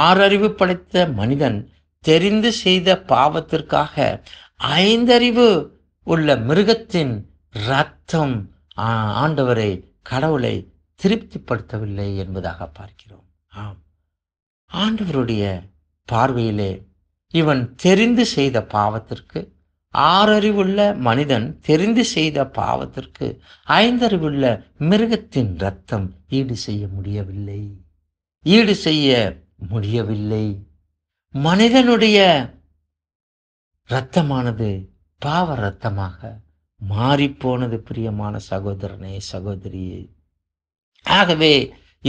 ஆறறிவு படைத்த மனிதன் தெரிந்து செய்த பாவத்திற்காக ஐந்தறிவு உள்ள மிருகத்தின் இரத்தம் ஆண்டவரை கடவுளை திருப்திப்படுத்தவில்லை என்பதாக பார்க்கிறோம் ஆம் ஆண்டவருடைய பார்வையிலே இவன் தெரிந்து செய்த பாவத்திற்கு ஆறறிவுள்ள மனிதன் தெரிந்து செய்த பாவத்திற்கு ஐந்தறிவுள்ள மிருகத்தின் ரத்தம் ஈடு செய்ய முடியவில்லை ஈடு செய்ய முடியவில்லை மனிதனுடைய இரத்தமானது பாவ இரத்தமாக மாறிப்போனது பிரியமான சகோதரனே சகோதரியே ஆகவே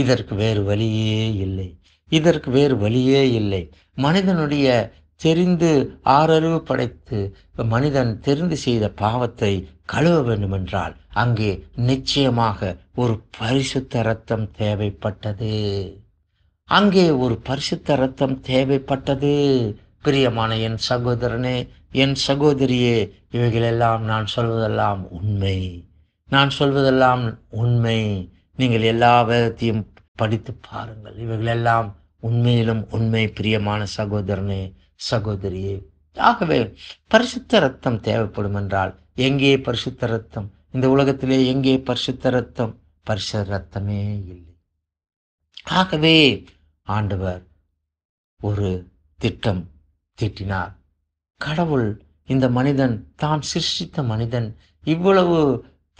இதற்கு வேறு வழியே இல்லை இதற்கு வேறு வழியே இல்லை மனிதனுடைய தெரிந்து ஆறறிவு படைத்து மனிதன் தெரிந்து செய்த பாவத்தை கழுவ வேண்டுமென்றால் அங்கே நிச்சயமாக ஒரு பரிசுத்த ரத்தம் தேவைப்பட்டது அங்கே ஒரு பரிசுத்த ரத்தம் தேவைப்பட்டது பிரியமான என் சகோதரனே என் சகோதரியே இவைகளெல்லாம் நான் சொல்வதெல்லாம் உண்மை நான் சொல்வதெல்லாம் உண்மை நீங்கள் எல்லா வேதத்தையும் படித்து பாருங்கள் இவைகளெல்லாம் உண்மையிலும் உண்மை பிரியமான சகோதரனே சகோதரியே ஆகவே பரிசுத்த ரத்தம் தேவைப்படும் என்றால் எங்கே பரிசுத்த ரத்தம் இந்த உலகத்திலே எங்கே பரிசுத்த ரத்தம் பரிசு ரத்தமே இல்லை ஆகவே ஆண்டவர் ஒரு திட்டம் தீட்டினார் கடவுள் இந்த மனிதன் தான் சிருஷ்டித்த மனிதன் இவ்வளவு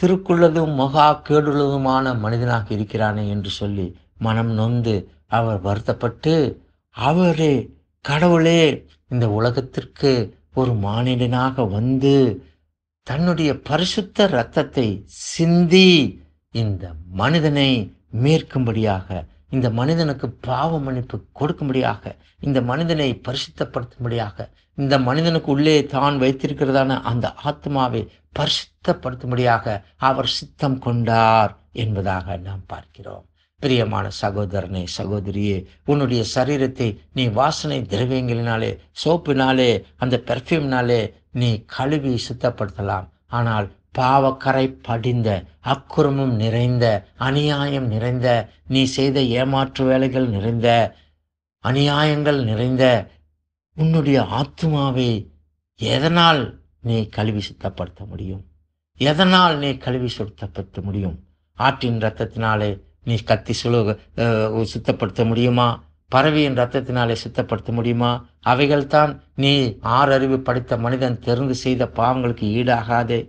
திருக்குள்ளதும் மகா கேடுள்ளதுமான மனிதனாக இருக்கிறானே என்று சொல்லி மனம் நொந்து அவர் வருத்தப்பட்டு அவரே கடவுளே இந்த உலகத்திற்கு ஒரு மானிடனாக வந்து தன்னுடைய பரிசுத்த இரத்தத்தை சிந்தி இந்த மனிதனை மேற்கும்படியாக இந்த மனிதனுக்கு பாவ மன்னிப்பு கொடுக்கும்படியாக இந்த மனிதனை பரிசுத்தப்படுத்தும்படியாக இந்த மனிதனுக்கு உள்ளே தான் வைத்திருக்கிறதான அந்த ஆத்மாவை பரிசுத்தப்படுத்தும்படியாக அவர் சித்தம் கொண்டார் என்பதாக நாம் பார்க்கிறோம் பிரியமான சகோதரனே சகோதரியே உன்னுடைய சரீரத்தை நீ வாசனை திரவியங்களினாலே சோப்பினாலே அந்த பெர்ஃப்யூம்னாலே நீ கழுவி சுத்தப்படுத்தலாம் ஆனால் பாவக்கரை படிந்த அக்குரமும் நிறைந்த அநியாயம் நிறைந்த நீ செய்த ஏமாற்று வேலைகள் நிறைந்த அநியாயங்கள் நிறைந்த உன்னுடைய ஆத்மாவை எதனால் நீ கழுவி சுத்தப்படுத்த முடியும் எதனால் நீ கழுவி சுத்தப்படுத்த முடியும் ஆற்றின் ரத்தத்தினாலே நீ கத்தி சுழு சுத்தப்படுத்த முடியுமா பறவையின் ரத்தத்தினாலே சுத்தப்படுத்த முடியுமா அவைகள் தான் நீ ஆறறிவு படித்த மனிதன் தெரிந்து செய்த பாவங்களுக்கு ஈடாகாதே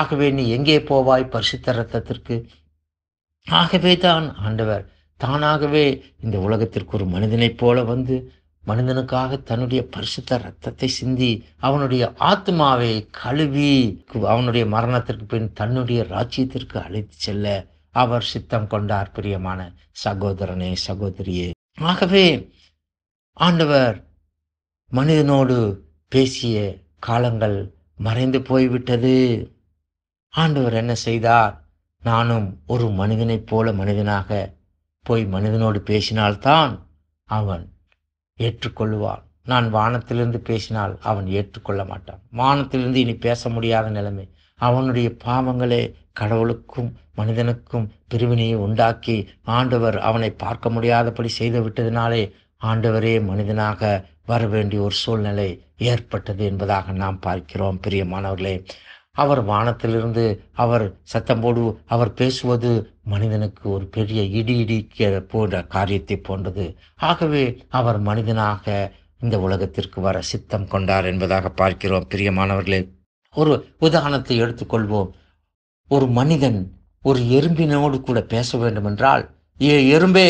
ஆகவே நீ எங்கே போவாய் பரிசுத்த ரத்தத்திற்கு ஆகவே தான் ஆண்டவர் தானாகவே இந்த உலகத்திற்கு ஒரு மனிதனைப் போல வந்து மனிதனுக்காக தன்னுடைய பரிசுத்த ரத்தத்தை சிந்தி அவனுடைய ஆத்மாவை கழுவி அவனுடைய மரணத்திற்கு பின் தன்னுடைய ராஜ்யத்திற்கு அழைத்து செல்ல அவர் சித்தம் கொண்டார் பிரியமான சகோதரனே சகோதரியே ஆகவே ஆண்டவர் மனிதனோடு பேசிய காலங்கள் மறைந்து போய்விட்டது ஆண்டவர் என்ன செய்தார் நானும் ஒரு மனிதனைப் போல மனிதனாக போய் மனிதனோடு பேசினால்தான் அவன் ஏற்றுக்கொள்ளுவான் நான் வானத்திலிருந்து பேசினால் அவன் ஏற்றுக்கொள்ள மாட்டான் வானத்திலிருந்து இனி பேச முடியாத நிலைமை அவனுடைய பாவங்களே கடவுளுக்கும் மனிதனுக்கும் பிரிவினையை உண்டாக்கி ஆண்டவர் அவனை பார்க்க முடியாதபடி செய்து விட்டதினாலே ஆண்டவரே மனிதனாக வர வேண்டிய ஒரு சூழ்நிலை ஏற்பட்டது என்பதாக நாம் பார்க்கிறோம் பிரியமானவர்களே அவர் வானத்திலிருந்து அவர் போடு அவர் பேசுவது மனிதனுக்கு ஒரு பெரிய இடி இடிக்கிற போன்ற காரியத்தை போன்றது ஆகவே அவர் மனிதனாக இந்த உலகத்திற்கு வர சித்தம் கொண்டார் என்பதாக பார்க்கிறோம் பிரியமானவர்களே ஒரு உதாரணத்தை எடுத்துக்கொள்வோம் ஒரு மனிதன் ஒரு எறும்பினோடு கூட பேச வேண்டுமென்றால் ஏ எறும்பே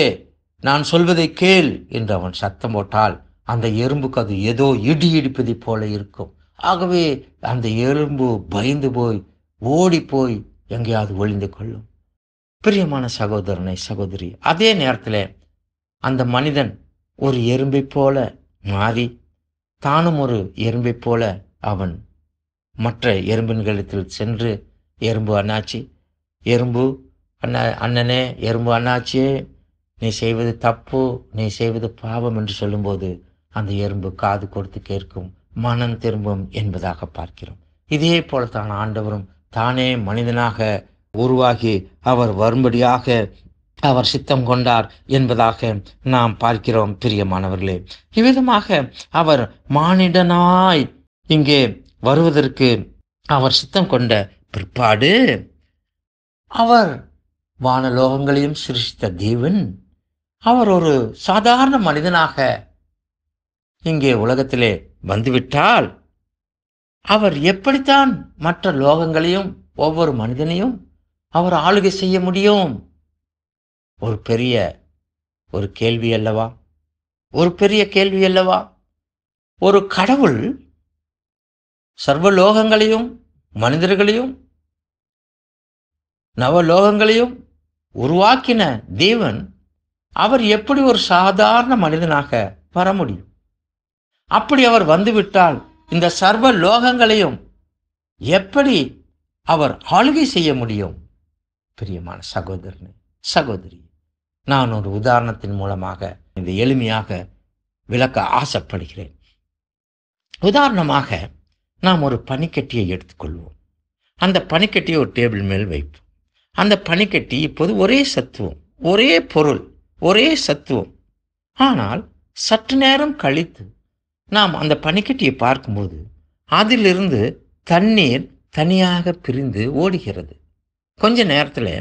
நான் சொல்வதை கேள் என்று அவன் சத்தம் போட்டால் அந்த எறும்புக்கு அது ஏதோ இடி இடிப்பதை போல இருக்கும் ஆகவே அந்த எறும்பு பயந்து போய் ஓடி போய் எங்கேயாவது ஒளிந்து கொள்ளும் பிரியமான சகோதரனை சகோதரி அதே நேரத்தில் அந்த மனிதன் ஒரு எறும்பை போல மாறி தானும் ஒரு எறும்பை போல அவன் மற்ற எறும்பின்களிடத்தில் சென்று எறும்பு அண்ணாச்சி எறும்பு அண்ணா அண்ணனே எறும்பு அண்ணாச்சியே நீ செய்வது தப்பு நீ செய்வது பாவம் என்று சொல்லும்போது அந்த எறும்பு காது கொடுத்து கேட்கும் மனம் திரும்பும் என்பதாக பார்க்கிறோம் இதே தான் ஆண்டவரும் தானே மனிதனாக உருவாகி அவர் வரும்படியாக அவர் சித்தம் கொண்டார் என்பதாக நாம் பார்க்கிறோம் பிரியமானவர்களே இவ்விதமாக அவர் மானிடனாய் இங்கே வருவதற்கு அவர் சித்தம் கொண்ட பிற்பாடு அவர் வானலோகங்களையும் சிருஷ்டித்த தேவன் அவர் ஒரு சாதாரண மனிதனாக இங்கே உலகத்திலே வந்துவிட்டால் அவர் எப்படித்தான் மற்ற லோகங்களையும் ஒவ்வொரு மனிதனையும் அவர் ஆளுகை செய்ய முடியும் ஒரு பெரிய ஒரு கேள்வி அல்லவா ஒரு பெரிய கேள்வி அல்லவா ஒரு கடவுள் சர்வ லோகங்களையும் மனிதர்களையும் நவலோகங்களையும் உருவாக்கின தேவன் அவர் எப்படி ஒரு சாதாரண மனிதனாக வர முடியும் அப்படி அவர் வந்துவிட்டால் இந்த சர்வ லோகங்களையும் எப்படி அவர் ஆளுகை செய்ய முடியும் பிரியமான சகோதரனே சகோதரி நான் ஒரு உதாரணத்தின் மூலமாக இந்த எளிமையாக விளக்க ஆசைப்படுகிறேன் உதாரணமாக நாம் ஒரு பனிக்கட்டியை எடுத்துக்கொள்வோம் அந்த பனிக்கட்டியை ஒரு டேபிள் மேல் வைப்போம் அந்த பனிக்கட்டி இப்போது ஒரே சத்துவம் ஒரே பொருள் ஒரே சத்துவம் ஆனால் சற்று நேரம் கழித்து நாம் அந்த பனிக்கட்டியை பார்க்கும்போது அதிலிருந்து தண்ணீர் தனியாக பிரிந்து ஓடுகிறது கொஞ்ச நேரத்தில்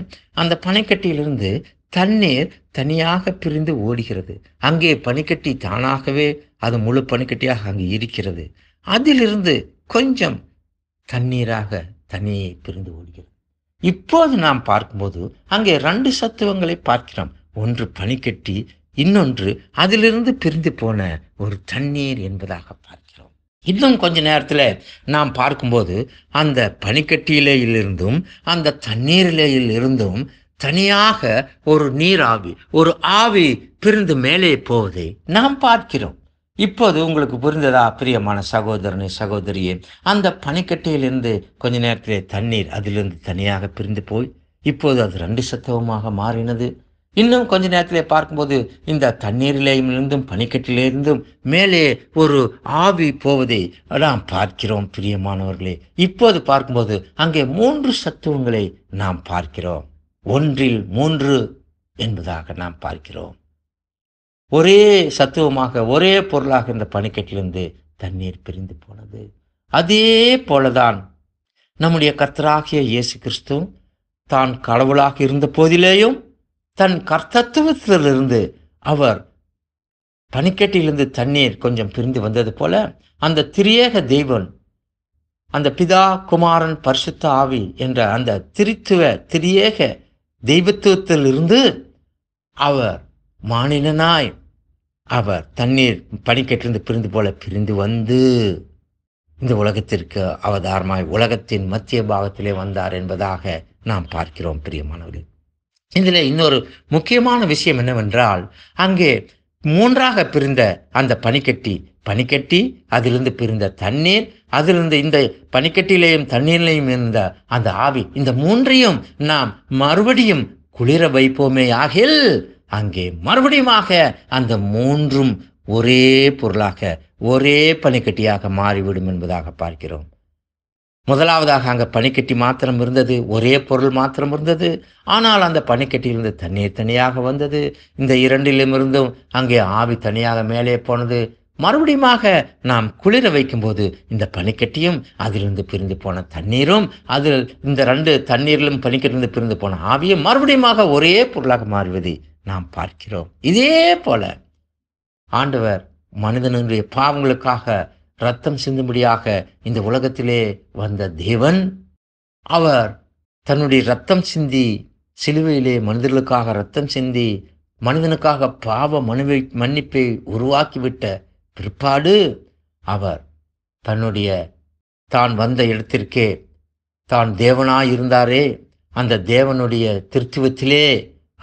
அந்த பனிக்கட்டியிலிருந்து தண்ணீர் தனியாக பிரிந்து ஓடுகிறது அங்கே பனிக்கட்டி தானாகவே அது முழு பனிக்கட்டியாக அங்கே இருக்கிறது அதிலிருந்து கொஞ்சம் தண்ணீராக தண்ணியை பிரிந்து ஓடுகிறது இப்போது நாம் பார்க்கும்போது அங்கே ரெண்டு சத்துவங்களை பார்க்கிறோம் ஒன்று பனிக்கட்டி இன்னொன்று அதிலிருந்து பிரிந்து போன ஒரு தண்ணீர் என்பதாக பார்க்கிறோம் இன்னும் கொஞ்ச நேரத்தில் நாம் பார்க்கும்போது அந்த பனிக்கட்டியிலேயிலிருந்தும் அந்த தண்ணீரிலேயிலிருந்தும் தனியாக ஒரு நீராவி ஒரு ஆவி பிரிந்து மேலே போவதை நாம் பார்க்கிறோம் இப்போது உங்களுக்கு புரிந்ததா பிரியமான சகோதரனை சகோதரியே அந்த பனிக்கட்டையிலிருந்து கொஞ்ச நேரத்திலே தண்ணீர் அதிலிருந்து தனியாக பிரிந்து போய் இப்போது அது ரெண்டு சத்தவமாக மாறினது இன்னும் கொஞ்ச நேரத்திலே பார்க்கும்போது இந்த தண்ணீரிலேயும் இருந்தும் பனிக்கட்டிலிருந்தும் மேலே ஒரு ஆவி போவதை நாம் பார்க்கிறோம் பிரியமானவர்களே இப்போது பார்க்கும்போது அங்கே மூன்று சத்துவங்களை நாம் பார்க்கிறோம் ஒன்றில் மூன்று என்பதாக நாம் பார்க்கிறோம் ஒரே சத்துவமாக ஒரே பொருளாக இந்த பனிக்கட்டிலிருந்து தண்ணீர் பிரிந்து போனது அதே போலதான் நம்முடைய கர்த்தராகிய இயேசு கிறிஸ்து தான் கடவுளாக இருந்த போதிலேயும் தன் கர்த்தத்துவத்திலிருந்து அவர் பனிக்கட்டிலிருந்து தண்ணீர் கொஞ்சம் பிரிந்து வந்தது போல அந்த திரியேக தெய்வன் அந்த பிதா குமாரன் பரிசுத்த ஆவி என்ற அந்த திரித்துவ திரியேக தெய்வத்துவத்திலிருந்து அவர் மாநிலனாய் அவர் தண்ணீர் பனிக்கட்டிருந்து பிரிந்து போல பிரிந்து வந்து இந்த உலகத்திற்கு அவதாரமாய் உலகத்தின் மத்திய பாகத்திலே வந்தார் என்பதாக நாம் பார்க்கிறோம் பிரியமானவர்கள் இதில் இன்னொரு முக்கியமான விஷயம் என்னவென்றால் அங்கே மூன்றாக பிரிந்த அந்த பனிக்கட்டி பனிக்கட்டி அதிலிருந்து பிரிந்த தண்ணீர் அதிலிருந்து இந்த பனிக்கட்டிலேயும் தண்ணீரிலேயும் இருந்த அந்த ஆவி இந்த மூன்றையும் நாம் மறுபடியும் குளிர வைப்போமே ஆகில் அங்கே மறுபடியுமாக அந்த மூன்றும் ஒரே பொருளாக ஒரே பனிக்கட்டியாக மாறிவிடும் என்பதாக பார்க்கிறோம் முதலாவதாக அங்கே பனிக்கட்டி மாத்திரம் இருந்தது ஒரே பொருள் மாத்திரம் இருந்தது ஆனால் அந்த பனிக்கட்டியிலிருந்து தண்ணீர் தனியாக வந்தது இந்த இரண்டிலுமிருந்தும் அங்கே ஆவி தனியாக மேலே போனது மறுபடியுமாக நாம் குளிர வைக்கும்போது இந்த பனிக்கட்டியும் அதிலிருந்து பிரிந்து போன தண்ணீரும் அதில் இந்த ரெண்டு தண்ணீரிலும் பனிக்கட்டிலிருந்து பிரிந்து போன ஆவியும் மறுபடியுமாக ஒரே பொருளாக மாறுவது நாம் பார்க்கிறோம் இதே போல ஆண்டவர் மனிதனுடைய பாவங்களுக்காக ரத்தம் சிந்தும்படியாக இந்த உலகத்திலே வந்த தேவன் அவர் தன்னுடைய ரத்தம் சிந்தி சிலுவையிலே மனிதர்களுக்காக ரத்தம் சிந்தி மனிதனுக்காக பாவ மனுவை மன்னிப்பை உருவாக்கிவிட்ட பிற்பாடு அவர் தன்னுடைய தான் வந்த இடத்திற்கே தான் தேவனாயிருந்தாரே இருந்தாரே அந்த தேவனுடைய திருத்துவத்திலே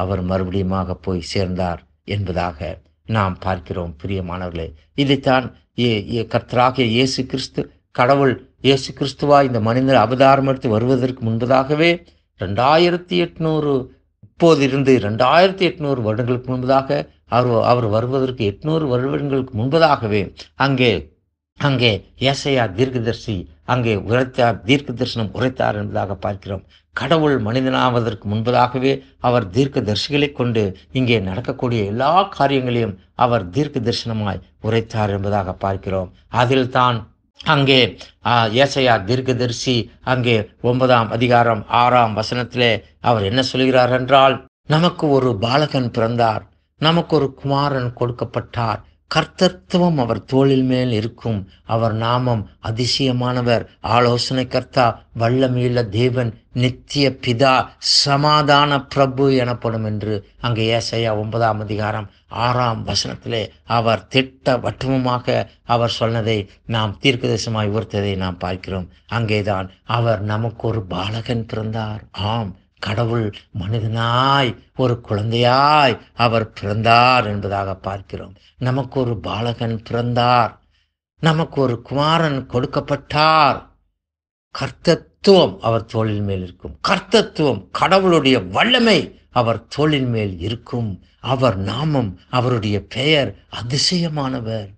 அவர் மறுபடியுமாக போய் சேர்ந்தார் என்பதாக நாம் பார்க்கிறோம் பிரியமானவர்களே இதைத்தான் கர்த்தராகிய இயேசு கிறிஸ்து கடவுள் இயேசு கிறிஸ்துவா இந்த மனிதர் அவதாரம் எடுத்து வருவதற்கு முன்பதாகவே ரெண்டாயிரத்தி எட்நூறு இப்போது இருந்து ரெண்டாயிரத்தி எட்நூறு வருடங்களுக்கு முன்பதாக அவர் அவர் வருவதற்கு எட்நூறு வருடங்களுக்கு முன்பதாகவே அங்கே அங்கே ஏசையா தீர்க்கதர்சி அங்கே உரைத்தார் தீர்க்க தரிசனம் உரைத்தார் என்பதாக பார்க்கிறோம் கடவுள் மனிதனாவதற்கு முன்பதாகவே அவர் தீர்க்க தரிசிகளை கொண்டு இங்கே நடக்கக்கூடிய எல்லா காரியங்களையும் அவர் தீர்க்க தரிசனமாய் உரைத்தார் என்பதாக பார்க்கிறோம் அதில் தான் அங்கே ஏசையா தீர்க்க தரிசி அங்கே ஒன்பதாம் அதிகாரம் ஆறாம் வசனத்திலே அவர் என்ன சொல்கிறார் என்றால் நமக்கு ஒரு பாலகன் பிறந்தார் நமக்கு ஒரு குமாரன் கொடுக்கப்பட்டார் கர்த்தத்துவம் அவர் தோளில் மேல் இருக்கும் அவர் நாமம் அதிசயமானவர் ஆலோசனை கர்த்தா வல்லமீள தேவன் நித்திய பிதா சமாதான பிரபு எனப்படும் என்று அங்கே ஏசையா ஒன்பதாம் அதிகாரம் ஆறாம் வசனத்திலே அவர் திட்ட வட்டமுமாக அவர் சொன்னதை நாம் தீர்க்கதேசமாய் உயர்த்ததை நாம் பார்க்கிறோம் அங்கேதான் அவர் நமக்கு ஒரு பாலகன் பிறந்தார் ஆம் கடவுள் மனிதனாய் ஒரு குழந்தையாய் அவர் பிறந்தார் என்பதாக பார்க்கிறோம் நமக்கு ஒரு பாலகன் பிறந்தார் நமக்கு ஒரு குமாரன் கொடுக்கப்பட்டார் கர்த்தத்துவம் அவர் தோளின் மேல் இருக்கும் கர்த்தத்துவம் கடவுளுடைய வல்லமை அவர் தோளின் மேல் இருக்கும் அவர் நாமம் அவருடைய பெயர் அதிசயமானவர்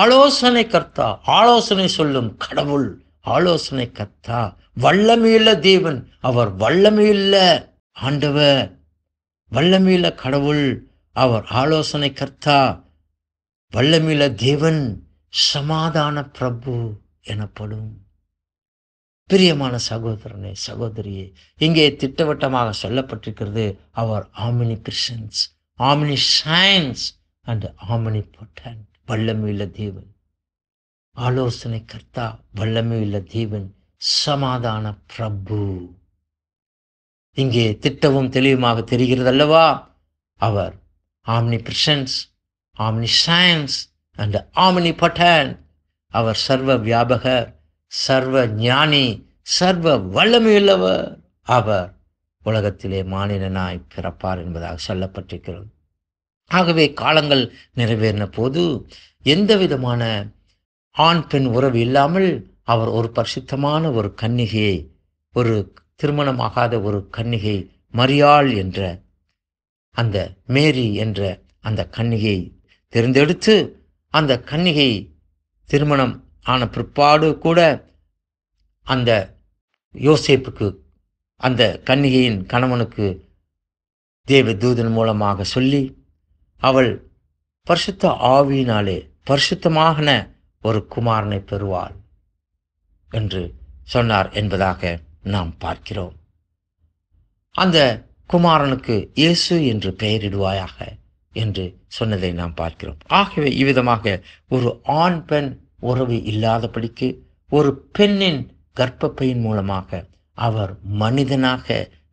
ஆலோசனை கர்த்தா ஆலோசனை சொல்லும் கடவுள் ஆலோசனை கர்த்தா வல்லமையுள்ள தேவன் அவர் வல்லமையுள்ள ஆண்டவர் வல்லமையுள்ள கடவுள் அவர் ஆலோசனை கர்த்தா வல்லமையுள்ள தேவன் சமாதான பிரபு எனப்படும் பிரியமான சகோதரனே சகோதரியே இங்கே திட்டவட்டமாக சொல்லப்பட்டிருக்கிறது அவர் omnipresence omniscience and omnipotent வல்லமையுள்ள தேவன் ஆலோசனை கர்த்தா வல்லமையுள்ள தேவன் சமாதான பிரபு இங்கே திட்டவும் தெளிவுமாக தெரிகிறது அல்லவா அவர் omnipresence omniscience and omnipotent அவர் சர்வ வியாபகர் சர்வ ஞானி சர்வ வல்லமையுள்ளவர் அவர் உலகத்திலே மாநிலனாய் பிறப்பார் என்பதாக சொல்லப்பட்டிருக்கிறது ஆகவே காலங்கள் நிறைவேறின போது எந்த விதமான ஆண் பெண் உறவு இல்லாமல் அவர் ஒரு பரிசுத்தமான ஒரு கன்னிகையை ஒரு திருமணமாகாத ஒரு கன்னிகை மரியாள் என்ற அந்த மேரி என்ற அந்த கன்னிகையை தேர்ந்தெடுத்து அந்த கன்னிகை திருமணம் ஆன பிற்பாடு கூட அந்த யோசேப்புக்கு அந்த கன்னிகையின் கணவனுக்கு தேவ தூதன் மூலமாக சொல்லி அவள் பரிசுத்த ஆவியினாலே பரிசுத்தமாகன ஒரு குமாரனை பெறுவாள் என்று சொன்னார் என்பதாக நாம் பார்க்கிறோம் அந்த குமாரனுக்கு இயேசு என்று பெயரிடுவாயாக என்று சொன்னதை நாம் பார்க்கிறோம் ஆகவே இவ்விதமாக ஒரு ஆண் பெண் உறவு இல்லாதபடிக்கு ஒரு பெண்ணின் கர்ப்பப்பையின் மூலமாக அவர் மனிதனாக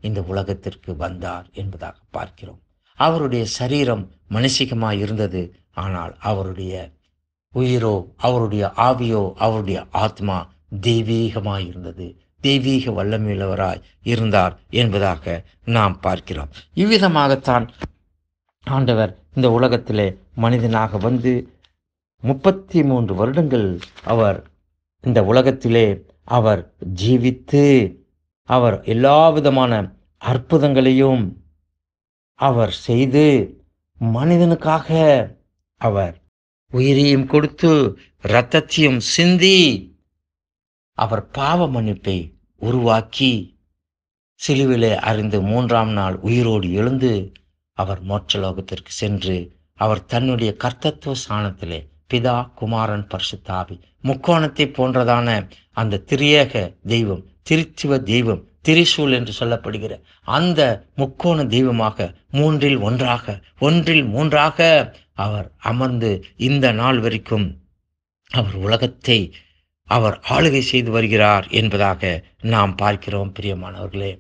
இந்த உலகத்திற்கு வந்தார் என்பதாக பார்க்கிறோம் அவருடைய சரீரம் மனசிகமாக இருந்தது ஆனால் அவருடைய உயிரோ அவருடைய ஆவியோ அவருடைய ஆத்மா தெய்வீகமாய் இருந்தது தெய்வீக வல்லமையுள்ளவராய் இருந்தார் என்பதாக நாம் பார்க்கிறோம் இவ்விதமாகத்தான் ஆண்டவர் இந்த உலகத்திலே மனிதனாக வந்து முப்பத்தி மூன்று வருடங்கள் அவர் இந்த உலகத்திலே அவர் ஜீவித்து அவர் எல்லா விதமான அற்புதங்களையும் அவர் செய்து மனிதனுக்காக அவர் உயிரையும் கொடுத்து இரத்தத்தையும் சிந்தி அவர் பாவ மன்னிப்பை உருவாக்கி சிலுவிலே அறிந்து மூன்றாம் நாள் உயிரோடு எழுந்து அவர் மோட்சலோகத்திற்கு சென்று அவர் தன்னுடைய கர்த்தத்துவ ஸ்தானத்திலே பிதா குமாரன் பரிசுத்தாவி முக்கோணத்தை போன்றதான அந்த திரியேக தெய்வம் திருச்சிவ தெய்வம் திரிசூல் என்று சொல்லப்படுகிற அந்த முக்கோண தெய்வமாக மூன்றில் ஒன்றாக ஒன்றில் மூன்றாக அவர் அமர்ந்து இந்த நாள் வரைக்கும் அவர் உலகத்தை அவர் ஆளுகை செய்து வருகிறார் என்பதாக நாம் பார்க்கிறோம் பிரியமானவர்களே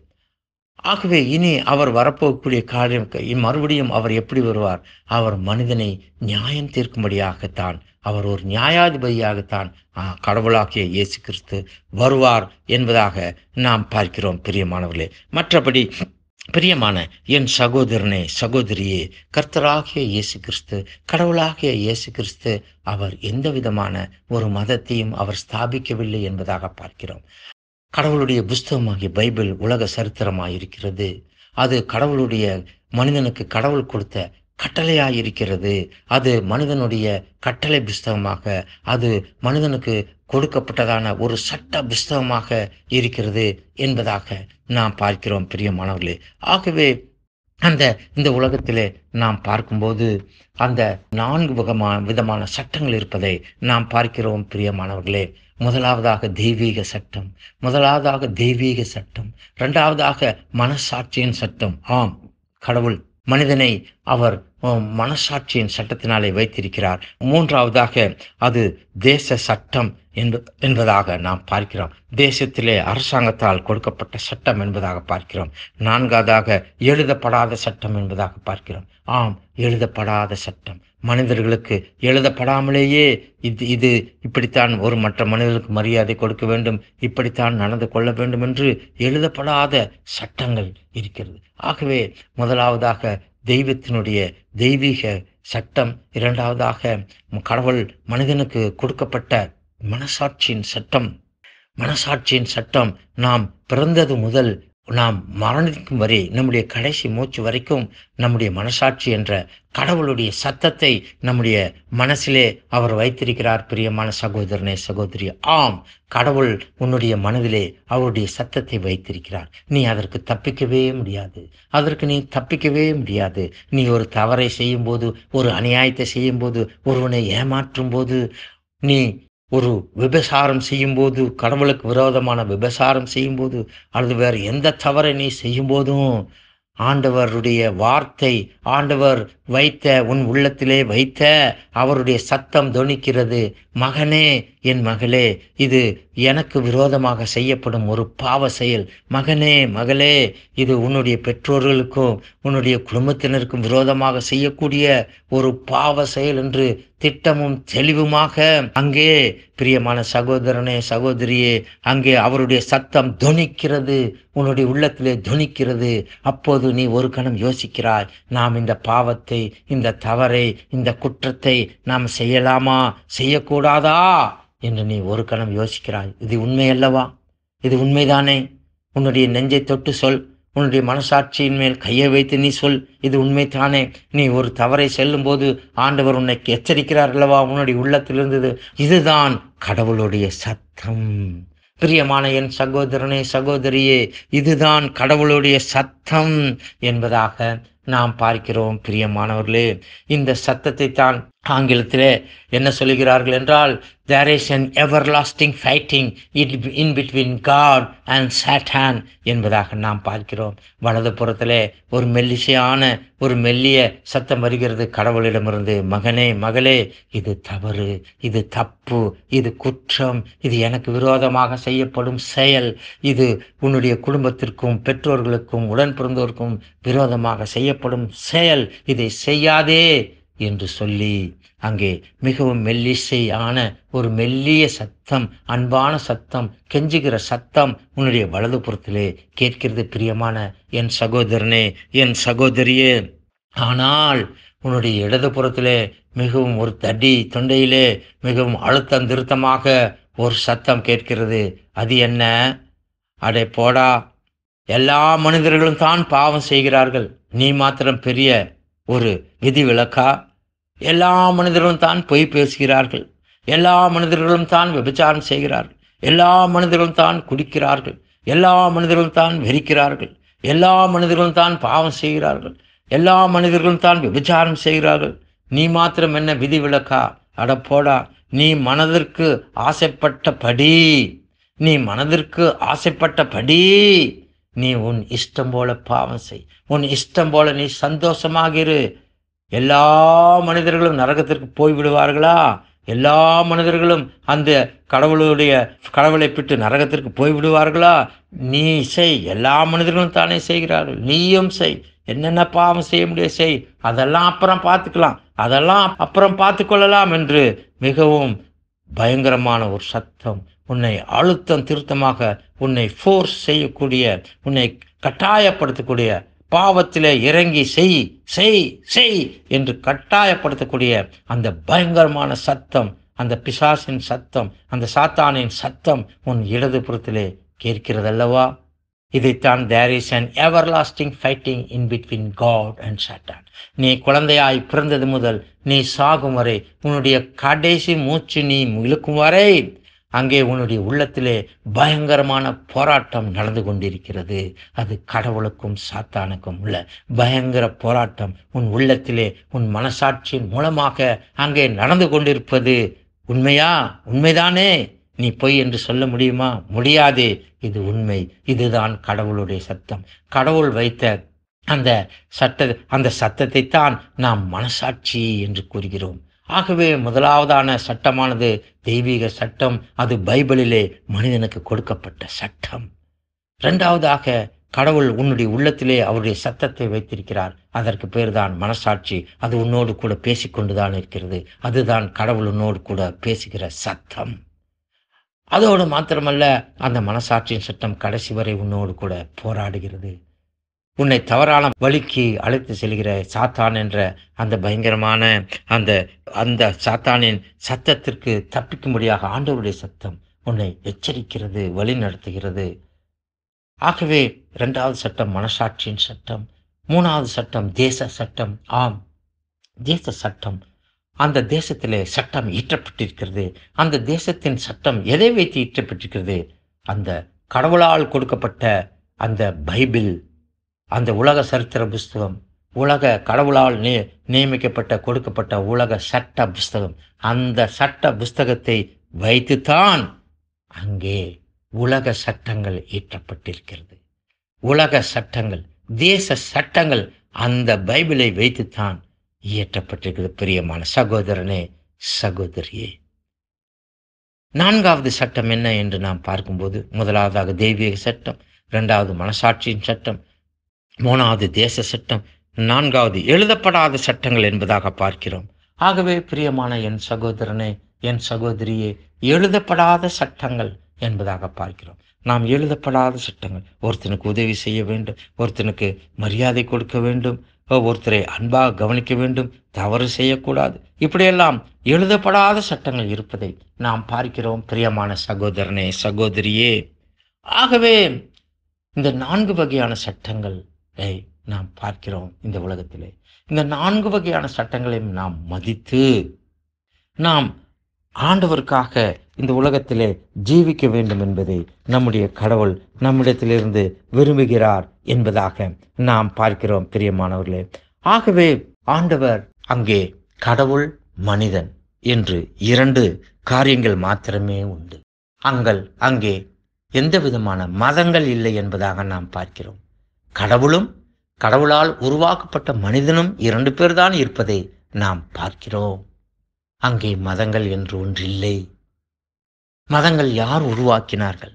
ஆகவே இனி அவர் வரப்போகக்கூடிய காரியம் மறுபடியும் அவர் எப்படி வருவார் அவர் மனிதனை நியாயம் தீர்க்கும்படியாகத்தான் அவர் ஒரு நியாயாதிபதியாகத்தான் கடவுளாகிய இயேசு கிறிஸ்து வருவார் என்பதாக நாம் பார்க்கிறோம் பிரியமானவர்களே மற்றபடி பிரியமான என் சகோதரனே சகோதரியே கர்த்தராகிய இயேசு கிறிஸ்து கடவுளாகிய இயேசு கிறிஸ்து அவர் எந்த விதமான ஒரு மதத்தையும் அவர் ஸ்தாபிக்கவில்லை என்பதாக பார்க்கிறோம் கடவுளுடைய புஸ்தகமாகிய பைபிள் உலக சரித்திரமாயிருக்கிறது அது கடவுளுடைய மனிதனுக்கு கடவுள் கொடுத்த கட்டளையாக இருக்கிறது அது மனிதனுடைய கட்டளை புஸ்தகமாக அது மனிதனுக்கு கொடுக்கப்பட்டதான ஒரு சட்ட புஸ்தகமாக இருக்கிறது என்பதாக நாம் பார்க்கிறோம் பிரியமானவர்களே ஆகவே அந்த இந்த உலகத்திலே நாம் பார்க்கும்போது அந்த நான்கு விதமான விதமான சட்டங்கள் இருப்பதை நாம் பார்க்கிறோம் பிரியமானவர்களே முதலாவதாக தெய்வீக சட்டம் முதலாவதாக தெய்வீக சட்டம் இரண்டாவதாக மனசாட்சியின் சட்டம் ஆம் கடவுள் மனிதனை அவர் மனசாட்சியின் சட்டத்தினாலே வைத்திருக்கிறார் மூன்றாவதாக அது தேச சட்டம் என்பதாக நாம் பார்க்கிறோம் தேசத்திலே அரசாங்கத்தால் கொடுக்கப்பட்ட சட்டம் என்பதாக பார்க்கிறோம் நான்காவதாக எழுதப்படாத சட்டம் என்பதாக பார்க்கிறோம் ஆம் எழுதப்படாத சட்டம் மனிதர்களுக்கு எழுதப்படாமலேயே இது இது இப்படித்தான் ஒரு மற்ற மனிதர்களுக்கு மரியாதை கொடுக்க வேண்டும் இப்படித்தான் நடந்து கொள்ள வேண்டும் என்று எழுதப்படாத சட்டங்கள் இருக்கிறது ஆகவே முதலாவதாக தெய்வத்தினுடைய தெய்வீக சட்டம் இரண்டாவதாக கடவுள் மனிதனுக்கு கொடுக்கப்பட்ட மனசாட்சியின் சட்டம் மனசாட்சியின் சட்டம் நாம் பிறந்தது முதல் நாம் மரணிக்கும் வரை நம்முடைய கடைசி மூச்சு வரைக்கும் நம்முடைய மனசாட்சி என்ற கடவுளுடைய சத்தத்தை நம்முடைய மனசிலே அவர் வைத்திருக்கிறார் பிரியமான சகோதரனே சகோதரி ஆம் கடவுள் உன்னுடைய மனதிலே அவருடைய சத்தத்தை வைத்திருக்கிறார் நீ அதற்கு தப்பிக்கவே முடியாது அதற்கு நீ தப்பிக்கவே முடியாது நீ ஒரு தவறை செய்யும்போது ஒரு அநியாயத்தை செய்யும்போது ஒருவனை ஏமாற்றும் போது நீ ஒரு விபசாரம் செய்யும்போது கடவுளுக்கு விரோதமான விபசாரம் செய்யும்போது அல்லது வேறு எந்த தவறை நீ செய்யும்போதும் ஆண்டவருடைய வார்த்தை ஆண்டவர் வைத்த உன் உள்ளத்திலே வைத்த அவருடைய சத்தம் துணிக்கிறது மகனே என் மகளே இது எனக்கு விரோதமாக செய்யப்படும் ஒரு பாவ செயல் மகனே மகளே இது உன்னுடைய பெற்றோர்களுக்கும் உன்னுடைய குடும்பத்தினருக்கும் விரோதமாக செய்யக்கூடிய ஒரு பாவ செயல் என்று திட்டமும் தெளிவுமாக அங்கே பிரியமான சகோதரனே சகோதரியே அங்கே அவருடைய சத்தம் துணிக்கிறது உன்னுடைய உள்ளத்திலே துணிக்கிறது அப்போது நீ ஒரு கணம் யோசிக்கிறாய் நாம் இந்த பாவத்தை இந்த தவறை இந்த குற்றத்தை நாம் செய்யலாமா செய்யக்கூடாதா என்று நீ ஒரு கணம் யோசிக்கிறாய் இது உண்மை அல்லவா இது உண்மைதானே உன்னுடைய நெஞ்சை தொட்டு சொல் உன்னுடைய மனசாட்சியின் மேல் கையை வைத்து நீ சொல் இது உண்மைதானே நீ ஒரு தவறை செல்லும்போது ஆண்டவர் உன்னை எச்சரிக்கிறார் அல்லவா உன்னுடைய உள்ளத்தில் இருந்தது இதுதான் கடவுளுடைய சத்தம் பிரியமான என் சகோதரனே சகோதரியே இதுதான் கடவுளுடைய சத்தம் என்பதாக நாம் பார்க்கிறோம் பிரியமானவர்களே இந்த சத்தத்தை தான் ஆங்கிலத்தில் என்ன சொல்லுகிறார்கள் என்றால் there is an everlasting fighting it in between God and Satan என்பதாக நாம் பார்க்கிறோம் வலது புறத்தில் ஒரு மெல்லிசையான ஒரு மெல்லிய சத்தம் வருகிறது கடவுளிடமிருந்து மகனே மகளே இது தவறு இது தப்பு இது குற்றம் இது எனக்கு விரோதமாக செய்யப்படும் செயல் இது உன்னுடைய குடும்பத்திற்கும் பெற்றோர்களுக்கும் உடன் பிறந்தோருக்கும் விரோதமாக செய்யப்படும் செயல் இதை செய்யாதே என்று சொல்லி அங்கே மிகவும் மெல்லிசையான ஒரு மெல்லிய சத்தம் அன்பான சத்தம் கெஞ்சுகிற சத்தம் உன்னுடைய வலது புறத்திலே கேட்கிறது பிரியமான என் சகோதரனே என் சகோதரியே ஆனால் உன்னுடைய இடது புறத்திலே மிகவும் ஒரு தடி தொண்டையிலே மிகவும் அழுத்தம் திருத்தமாக ஒரு சத்தம் கேட்கிறது அது என்ன அடே போடா எல்லா மனிதர்களும் தான் பாவம் செய்கிறார்கள் நீ மாத்திரம் பெரிய ஒரு விதிவிலக்கா எல்லா மனிதர்களும் தான் பொய் பேசுகிறார்கள் எல்லா மனிதர்களும் தான் விபச்சாரம் செய்கிறார்கள் எல்லா மனிதர்களும் தான் குடிக்கிறார்கள் எல்லா மனிதர்களும் தான் வெறிக்கிறார்கள் எல்லா மனிதர்களும் தான் பாவம் செய்கிறார்கள் எல்லா மனிதர்களும் தான் விபச்சாரம் செய்கிறார்கள் நீ மாத்திரம் என்ன விதி விளக்கா அடப்போடா நீ மனதிற்கு ஆசைப்பட்டபடி நீ மனதிற்கு ஆசைப்பட்டபடி நீ உன் இஷ்டம் போல பாவம் செய் உன் இஷ்டம் போல நீ சந்தோஷமாக இரு எல்லா மனிதர்களும் நரகத்திற்கு போய்விடுவார்களா எல்லா மனிதர்களும் அந்த கடவுளுடைய கடவுளை பிட்டு நரகத்திற்கு போய்விடுவார்களா நீ செய் எல்லா மனிதர்களும் தானே செய்கிறார்கள் நீயும் செய் என்னென்ன பாவம் செய்ய முடியும் செய் அதெல்லாம் அப்புறம் பார்த்துக்கலாம் அதெல்லாம் அப்புறம் பார்த்துக்கொள்ளலாம் என்று மிகவும் பயங்கரமான ஒரு சத்தம் உன்னை அழுத்தம் திருத்தமாக உன்னை ஃபோர்ஸ் செய்யக்கூடிய உன்னை கட்டாயப்படுத்தக்கூடிய பாவத்திலே இறங்கி செய் செய் செய் என்று கட்டாயப்படுத்தக்கூடிய அந்த பயங்கரமான சத்தம் அந்த பிசாசின் சத்தம் அந்த சாத்தானின் சத்தம் உன் இடது புறத்திலே கேட்கிறதல்லவா இதைத்தான் there is an everlasting fighting in between God and Satan நீ குழந்தையாய் பிறந்தது முதல் நீ சாகும் வரை உன்னுடைய கடைசி மூச்சு நீ இழுக்கும் வரை அங்கே உன்னுடைய உள்ளத்திலே பயங்கரமான போராட்டம் நடந்து கொண்டிருக்கிறது அது கடவுளுக்கும் சாத்தானுக்கும் உள்ள பயங்கர போராட்டம் உன் உள்ளத்திலே உன் மனசாட்சியின் மூலமாக அங்கே நடந்து கொண்டிருப்பது உண்மையா உண்மைதானே நீ பொய் என்று சொல்ல முடியுமா முடியாது இது உண்மை இதுதான் கடவுளுடைய சத்தம் கடவுள் வைத்த அந்த சட்ட அந்த சத்தத்தை தான் நாம் மனசாட்சி என்று கூறுகிறோம் ஆகவே முதலாவதான சட்டமானது தெய்வீக சட்டம் அது பைபிளிலே மனிதனுக்கு கொடுக்கப்பட்ட சட்டம் ரெண்டாவதாக கடவுள் உன்னுடைய உள்ளத்திலே அவருடைய சத்தத்தை வைத்திருக்கிறார் அதற்கு பேர் தான் மனசாட்சி அது உன்னோடு கூட பேசிக்கொண்டுதான் இருக்கிறது அதுதான் கடவுள் உன்னோடு கூட பேசுகிற சத்தம் அதோடு மாத்திரமல்ல அந்த மனசாட்சியின் சட்டம் கடைசி வரை உன்னோடு கூட போராடுகிறது உன்னை தவறான வழிக்கு அழைத்து செல்கிற சாத்தான் என்ற அந்த பயங்கரமான அந்த அந்த சாத்தானின் சத்தத்திற்கு தப்பிக்கும்படியாக ஆண்டவருடைய சத்தம் உன்னை எச்சரிக்கிறது வழி நடத்துகிறது ஆகவே இரண்டாவது சட்டம் மனசாட்சியின் சட்டம் மூணாவது சட்டம் தேச சட்டம் ஆம் தேச சட்டம் அந்த தேசத்திலே சட்டம் ஈற்றப்பட்டிருக்கிறது அந்த தேசத்தின் சட்டம் எதை வைத்து ஈற்றப்பட்டிருக்கிறது அந்த கடவுளால் கொடுக்கப்பட்ட அந்த பைபிள் அந்த உலக சரித்திர புஸ்தகம் உலக கடவுளால் நிய நியமிக்கப்பட்ட கொடுக்கப்பட்ட உலக சட்ட புஸ்தகம் அந்த சட்ட புஸ்தகத்தை வைத்துத்தான் அங்கே உலக சட்டங்கள் இயற்றப்பட்டிருக்கிறது உலக சட்டங்கள் தேச சட்டங்கள் அந்த பைபிளை வைத்துத்தான் இயற்றப்பட்டிருக்கிறது பிரியமான சகோதரனே சகோதரியே நான்காவது சட்டம் என்ன என்று நாம் பார்க்கும்போது முதலாவதாக தெய்வீக சட்டம் இரண்டாவது மனசாட்சியின் சட்டம் மூணாவது தேச சட்டம் நான்காவது எழுதப்படாத சட்டங்கள் என்பதாக பார்க்கிறோம் ஆகவே பிரியமான என் சகோதரனே என் சகோதரியே எழுதப்படாத சட்டங்கள் என்பதாக பார்க்கிறோம் நாம் எழுதப்படாத சட்டங்கள் ஒருத்தனுக்கு உதவி செய்ய வேண்டும் ஒருத்தனுக்கு மரியாதை கொடுக்க வேண்டும் ஒருத்தரை அன்பாக கவனிக்க வேண்டும் தவறு செய்யக்கூடாது இப்படியெல்லாம் எழுதப்படாத சட்டங்கள் இருப்பதை நாம் பார்க்கிறோம் பிரியமான சகோதரனே சகோதரியே ஆகவே இந்த நான்கு வகையான சட்டங்கள் நாம் பார்க்கிறோம் இந்த உலகத்திலே இந்த நான்கு வகையான சட்டங்களையும் நாம் மதித்து நாம் ஆண்டவருக்காக இந்த உலகத்திலே ஜீவிக்க வேண்டும் என்பதை நம்முடைய கடவுள் நம்மிடத்திலிருந்து விரும்புகிறார் என்பதாக நாம் பார்க்கிறோம் பிரியமானவர்களே ஆகவே ஆண்டவர் அங்கே கடவுள் மனிதன் என்று இரண்டு காரியங்கள் மாத்திரமே உண்டு அங்கள் அங்கே எந்த விதமான மதங்கள் இல்லை என்பதாக நாம் பார்க்கிறோம் கடவுளும் கடவுளால் உருவாக்கப்பட்ட மனிதனும் இரண்டு பேர்தான் இருப்பதை நாம் பார்க்கிறோம் அங்கே மதங்கள் என்று ஒன்றில்லை மதங்கள் யார் உருவாக்கினார்கள்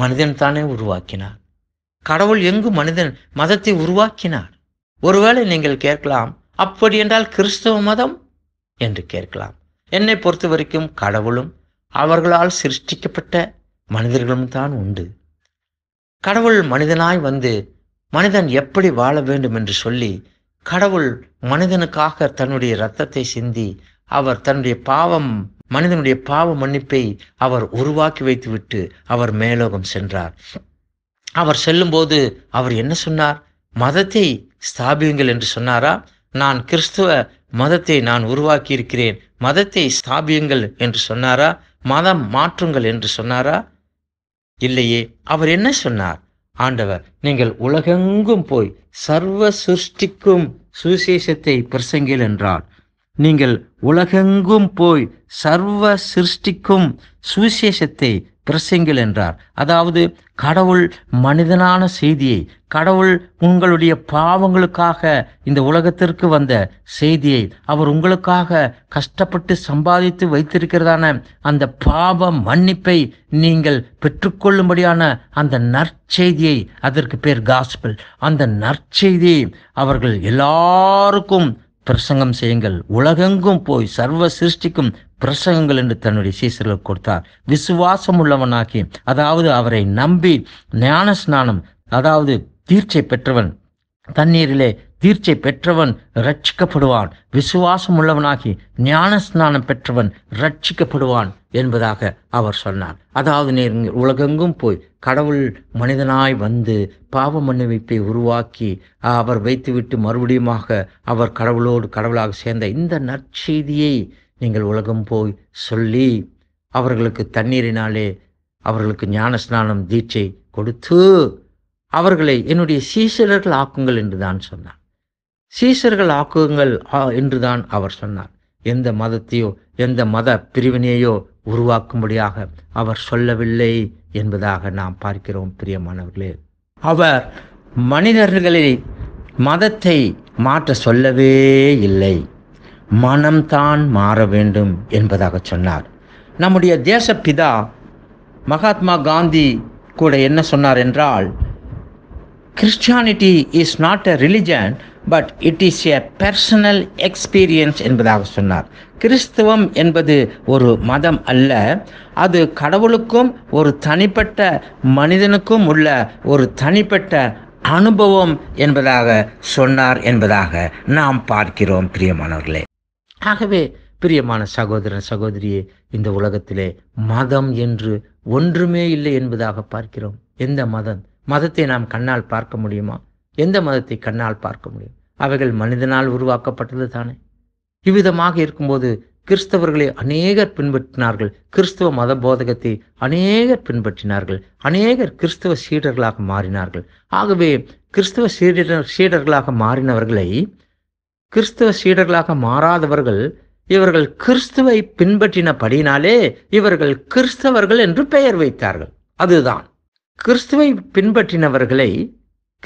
மனிதன் தானே உருவாக்கினார் கடவுள் எங்கு மனிதன் மதத்தை உருவாக்கினார் ஒருவேளை நீங்கள் கேட்கலாம் அப்படி என்றால் கிறிஸ்தவ மதம் என்று கேட்கலாம் என்னை பொறுத்த வரைக்கும் கடவுளும் அவர்களால் சிருஷ்டிக்கப்பட்ட மனிதர்களும் தான் உண்டு கடவுள் மனிதனாய் வந்து மனிதன் எப்படி வாழ வேண்டும் என்று சொல்லி கடவுள் மனிதனுக்காக தன்னுடைய இரத்தத்தை சிந்தி அவர் தன்னுடைய பாவம் மனிதனுடைய பாவ மன்னிப்பை அவர் உருவாக்கி வைத்துவிட்டு அவர் மேலோகம் சென்றார் அவர் செல்லும்போது அவர் என்ன சொன்னார் மதத்தை ஸ்தாபியுங்கள் என்று சொன்னாரா நான் கிறிஸ்துவ மதத்தை நான் உருவாக்கி இருக்கிறேன் மதத்தை ஸ்தாபியுங்கள் என்று சொன்னாரா மதம் மாற்றுங்கள் என்று சொன்னாரா இல்லையே அவர் என்ன சொன்னார் ஆண்டவர் நீங்கள் உலகெங்கும் போய் சர்வ சுஷ்டிக்கும் சுவிசேஷத்தை பிரசங்கில் என்றால் நீங்கள் உலகெங்கும் போய் சர்வ சிருஷ்டிக்கும் சுவிசேஷத்தை பிரசங்கில் என்றார் அதாவது கடவுள் மனிதனான செய்தியை கடவுள் உங்களுடைய பாவங்களுக்காக இந்த உலகத்திற்கு வந்த செய்தியை அவர் உங்களுக்காக கஷ்டப்பட்டு சம்பாதித்து வைத்திருக்கிறதான அந்த பாவ மன்னிப்பை நீங்கள் பெற்றுக்கொள்ளும்படியான அந்த நற்செய்தியை அதற்கு பேர் காஸ்பிள் அந்த நற்செய்தியை அவர்கள் எல்லாருக்கும் பிரசங்கம் செய்யுங்கள் உலகெங்கும் போய் சர்வ சிருஷ்டிக்கும் பிரசங்கங்கள் என்று தன்னுடைய சீசர்களுக்கு கொடுத்தார் விசுவாசம் உள்ளவனாக்கி அதாவது அவரை நம்பி ஞான ஸ்நானம் அதாவது தீர்ச்சை பெற்றவன் தண்ணீரிலே தீர்ச்சை பெற்றவன் ரட்சிக்கப்படுவான் விசுவாசம் உள்ளவனாகி ஞானஸ்நானம் பெற்றவன் ரட்சிக்கப்படுவான் என்பதாக அவர் சொன்னார் அதாவது நீர் உலகெங்கும் போய் கடவுள் மனிதனாய் வந்து பாவ மன்னிப்பை உருவாக்கி அவர் வைத்துவிட்டு மறுபடியுமாக அவர் கடவுளோடு கடவுளாக சேர்ந்த இந்த நற்செய்தியை நீங்கள் உலகம் போய் சொல்லி அவர்களுக்கு தண்ணீரினாலே அவர்களுக்கு ஞானஸ்நானம் தீட்சை கொடுத்து அவர்களை என்னுடைய சீசலர்கள் ஆக்குங்கள் என்று தான் சொன்னார் சீசர்கள் ஆக்குங்கள் என்றுதான் அவர் சொன்னார் எந்த மதத்தையோ எந்த மத பிரிவினையோ உருவாக்கும்படியாக அவர் சொல்லவில்லை என்பதாக நாம் பார்க்கிறோம் பிரியமானவர்களே அவர் மனிதர்களில் மதத்தை மாற்ற சொல்லவே இல்லை மனம்தான் மாற வேண்டும் என்பதாக சொன்னார் நம்முடைய தேசப்பிதா மகாத்மா காந்தி கூட என்ன சொன்னார் என்றால் Christianity is not a religion but it is a personal experience என்பதாக சொன்னார் கிறிஸ்தவம் என்பது ஒரு மதம் அல்ல அது கடவுளுக்கும் ஒரு தனிப்பட்ட மனிதனுக்கும் உள்ள ஒரு தனிப்பட்ட அனுபவம் என்பதாக சொன்னார் என்பதாக நாம் பார்க்கிறோம் பிரியமானவர்களே ஆகவே பிரியமான சகோதரன் சகோதரியே இந்த உலகத்திலே மதம் என்று ஒன்றுமே இல்லை என்பதாக பார்க்கிறோம் எந்த மதம் மதத்தை நாம் கண்ணால் பார்க்க முடியுமா எந்த மதத்தை கண்ணால் பார்க்க முடியும் அவைகள் மனிதனால் உருவாக்கப்பட்டது தானே இவ்விதமாக இருக்கும்போது கிறிஸ்தவர்களை அநேகர் பின்பற்றினார்கள் கிறிஸ்தவ மத போதகத்தை அநேகர் பின்பற்றினார்கள் அநேகர் கிறிஸ்தவ சீடர்களாக மாறினார்கள் ஆகவே கிறிஸ்தவ சீடர் சீடர்களாக மாறினவர்களை கிறிஸ்தவ சீடர்களாக மாறாதவர்கள் இவர்கள் கிறிஸ்துவை பின்பற்றினபடினாலே இவர்கள் கிறிஸ்தவர்கள் என்று பெயர் வைத்தார்கள் அதுதான் கிறிஸ்துவை பின்பற்றினவர்களை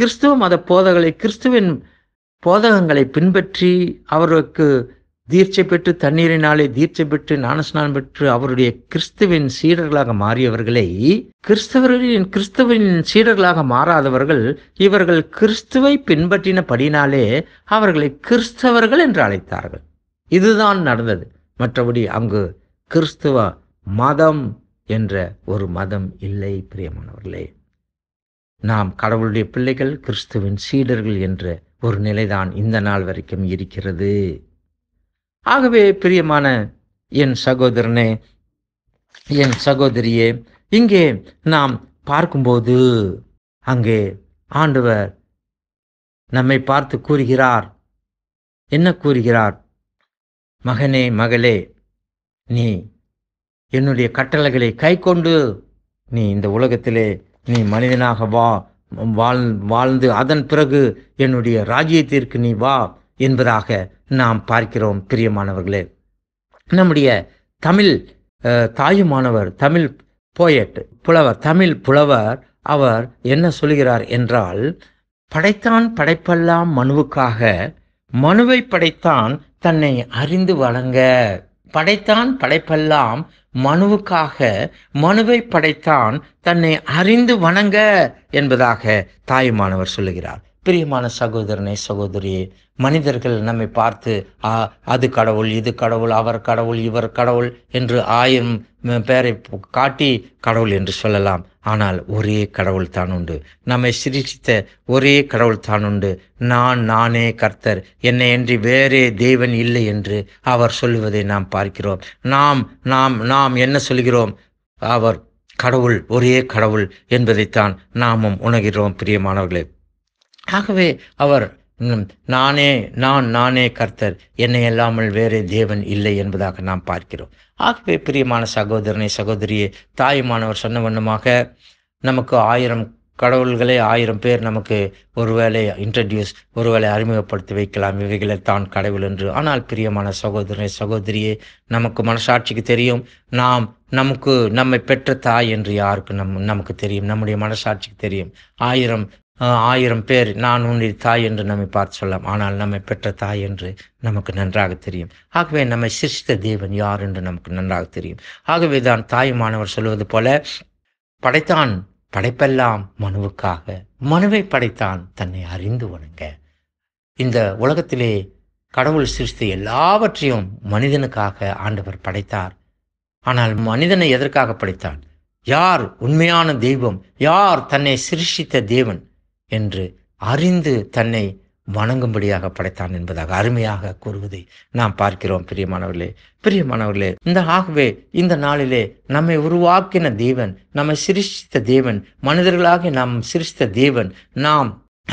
கிறிஸ்துவ மத போதகளை கிறிஸ்துவின் போதகங்களை பின்பற்றி அவருக்கு தீர்ச்சை பெற்று தண்ணீரினாலே தீர்ச்சை பெற்று ஞானஸ்நானம் பெற்று அவருடைய கிறிஸ்துவின் சீடர்களாக மாறியவர்களை கிறிஸ்தவர்களின் கிறிஸ்துவின் சீடர்களாக மாறாதவர்கள் இவர்கள் கிறிஸ்துவை பின்பற்றினபடினாலே அவர்களை கிறிஸ்தவர்கள் என்று அழைத்தார்கள் இதுதான் நடந்தது மற்றபடி அங்கு கிறிஸ்துவ மதம் என்ற ஒரு மதம் இல்லை பிரியமானவர்களே நாம் கடவுளுடைய பிள்ளைகள் கிறிஸ்துவின் சீடர்கள் என்ற ஒரு நிலைதான் இந்த நாள் வரைக்கும் இருக்கிறது ஆகவே பிரியமான என் சகோதரனே என் சகோதரியே இங்கே நாம் பார்க்கும்போது அங்கே ஆண்டவர் நம்மை பார்த்து கூறுகிறார் என்ன கூறுகிறார் மகனே மகளே நீ என்னுடைய கட்டளைகளை கை கொண்டு நீ இந்த உலகத்திலே நீ மனிதனாக வா வாழ் வாழ்ந்து அதன் பிறகு என்னுடைய ராஜ்யத்திற்கு நீ வா என்பதாக நாம் பார்க்கிறோம் பிரியமானவர்களே நம்முடைய தமிழ் தாயுமானவர் தமிழ் போயட் புலவர் தமிழ் புலவர் அவர் என்ன சொல்கிறார் என்றால் படைத்தான் படைப்பெல்லாம் மனுவுக்காக மனுவை படைத்தான் தன்னை அறிந்து வழங்க படைத்தான் படைப்பெல்லாம் மனுவுக்காக மனுவை படைத்தான் தன்னை அறிந்து வணங்க என்பதாக தாயுமானவர் சொல்லுகிறார் பிரியமான சகோதரனை சகோதரியே மனிதர்கள் நம்மை பார்த்து அது கடவுள் இது கடவுள் அவர் கடவுள் இவர் கடவுள் என்று ஆயிரம் பேரை காட்டி கடவுள் என்று சொல்லலாம் ஆனால் ஒரே கடவுள் தான் உண்டு நம்மை சிரிச்சித்த ஒரே கடவுள் தான் உண்டு நான் நானே கர்த்தர் என்னை என்று வேறே தேவன் இல்லை என்று அவர் சொல்லுவதை நாம் பார்க்கிறோம் நாம் நாம் நாம் என்ன சொல்கிறோம் அவர் கடவுள் ஒரே கடவுள் என்பதைத்தான் நாமும் உணர்கிறோம் பிரியமானவர்களே ஆகவே அவர் நானே நான் நானே கர்த்தர் என்னை அல்லாமல் வேறே தேவன் இல்லை என்பதாக நாம் பார்க்கிறோம் ஆகவே பிரியமான சகோதரனை சகோதரியே தாயுமானவர் சொன்ன வண்ணமாக நமக்கு ஆயிரம் கடவுள்களே ஆயிரம் பேர் நமக்கு ஒருவேளை இன்ட்ரடியூஸ் ஒருவேளை அறிமுகப்படுத்தி வைக்கலாம் இவைகளை தான் கடவுள் என்று ஆனால் பிரியமான சகோதரனை சகோதரியே நமக்கு மனசாட்சிக்கு தெரியும் நாம் நமக்கு நம்மை பெற்ற தாய் என்று யாருக்கு நம் நமக்கு தெரியும் நம்முடைய மனசாட்சிக்கு தெரியும் ஆயிரம் ஆயிரம் பேர் நான் உன்னை தாய் என்று நம்மை பார்த்து சொல்லலாம் ஆனால் நம்மை பெற்ற தாய் என்று நமக்கு நன்றாக தெரியும் ஆகவே நம்மை சிருஷ்ட தேவன் யார் என்று நமக்கு நன்றாக தெரியும் ஆகவே தான் தாயுமானவர் சொல்வது போல படைத்தான் படைப்பெல்லாம் மனுவுக்காக மனுவை படைத்தான் தன்னை அறிந்து வணங்க இந்த உலகத்திலே கடவுள் சிருஷ்டி எல்லாவற்றையும் மனிதனுக்காக ஆண்டவர் படைத்தார் ஆனால் மனிதனை எதற்காக படைத்தான் யார் உண்மையான தெய்வம் யார் தன்னை சிருஷித்த தேவன் என்று அறிந்து தன்னை வணங்கும்படியாக படைத்தான் என்பதாக அருமையாக கூறுவதை நாம் பார்க்கிறோம் பிரியமானவர்களே பிரியமானவர்களே இந்த ஆகவே இந்த நாளிலே நம்மை உருவாக்கின தேவன் நம்மை சிருஷ்டித்த தேவன் மனிதர்களாக நாம் சிருஷ்டித்த தேவன் நாம்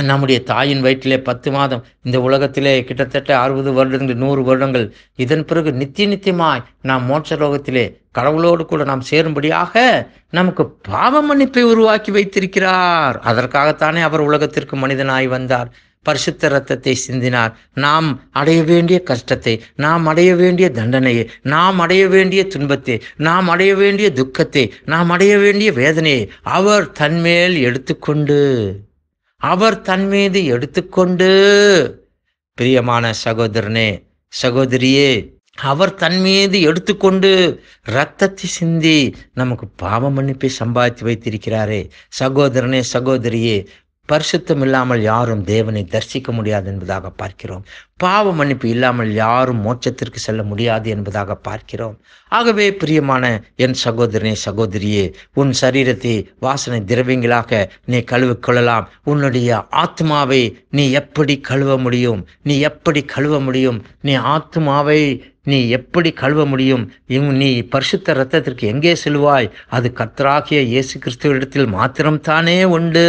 நம்முடைய தாயின் வயிற்றிலே பத்து மாதம் இந்த உலகத்திலே கிட்டத்தட்ட அறுபது வருடங்கள் நூறு வருடங்கள் இதன் பிறகு நித்திய நித்தியமாய் நாம் மோட்ச லோகத்திலே கடவுளோடு கூட நாம் சேரும்படியாக நமக்கு பாவ மன்னிப்பை உருவாக்கி வைத்திருக்கிறார் அதற்காகத்தானே அவர் உலகத்திற்கு மனிதனாய் வந்தார் பரிசுத்த ரத்தத்தை சிந்தினார் நாம் அடைய வேண்டிய கஷ்டத்தை நாம் அடைய வேண்டிய தண்டனையை நாம் அடைய வேண்டிய துன்பத்தை நாம் அடைய வேண்டிய துக்கத்தை நாம் அடைய வேண்டிய வேதனையை அவர் தன்மேல் எடுத்துக்கொண்டு அவர் தன் மீது எடுத்துக்கொண்டு பிரியமான சகோதரனே சகோதரியே அவர் தன் மீது எடுத்துக்கொண்டு ரத்தத்தை சிந்தி நமக்கு பாவ மன்னிப்பை சம்பாதித்து வைத்திருக்கிறாரே சகோதரனே சகோதரியே பரிசுத்தம் இல்லாமல் யாரும் தேவனை தரிசிக்க முடியாது என்பதாக பார்க்கிறோம் பாவ மன்னிப்பு இல்லாமல் யாரும் மோட்சத்திற்கு செல்ல முடியாது என்பதாக பார்க்கிறோம் ஆகவே பிரியமான என் சகோதரனே சகோதரியே உன் சரீரத்தை வாசனை திரவியங்களாக நீ கழுவிக்கொள்ளலாம் உன்னுடைய ஆத்மாவை நீ எப்படி கழுவ முடியும் நீ எப்படி கழுவ முடியும் நீ ஆத்மாவை நீ எப்படி கழுவ முடியும் நீ பரிசுத்த ரத்தத்திற்கு எங்கே செல்வாய் அது கத்தராகிய இயேசு கிறிஸ்துவ இடத்தில் மாத்திரம்தானே உண்டு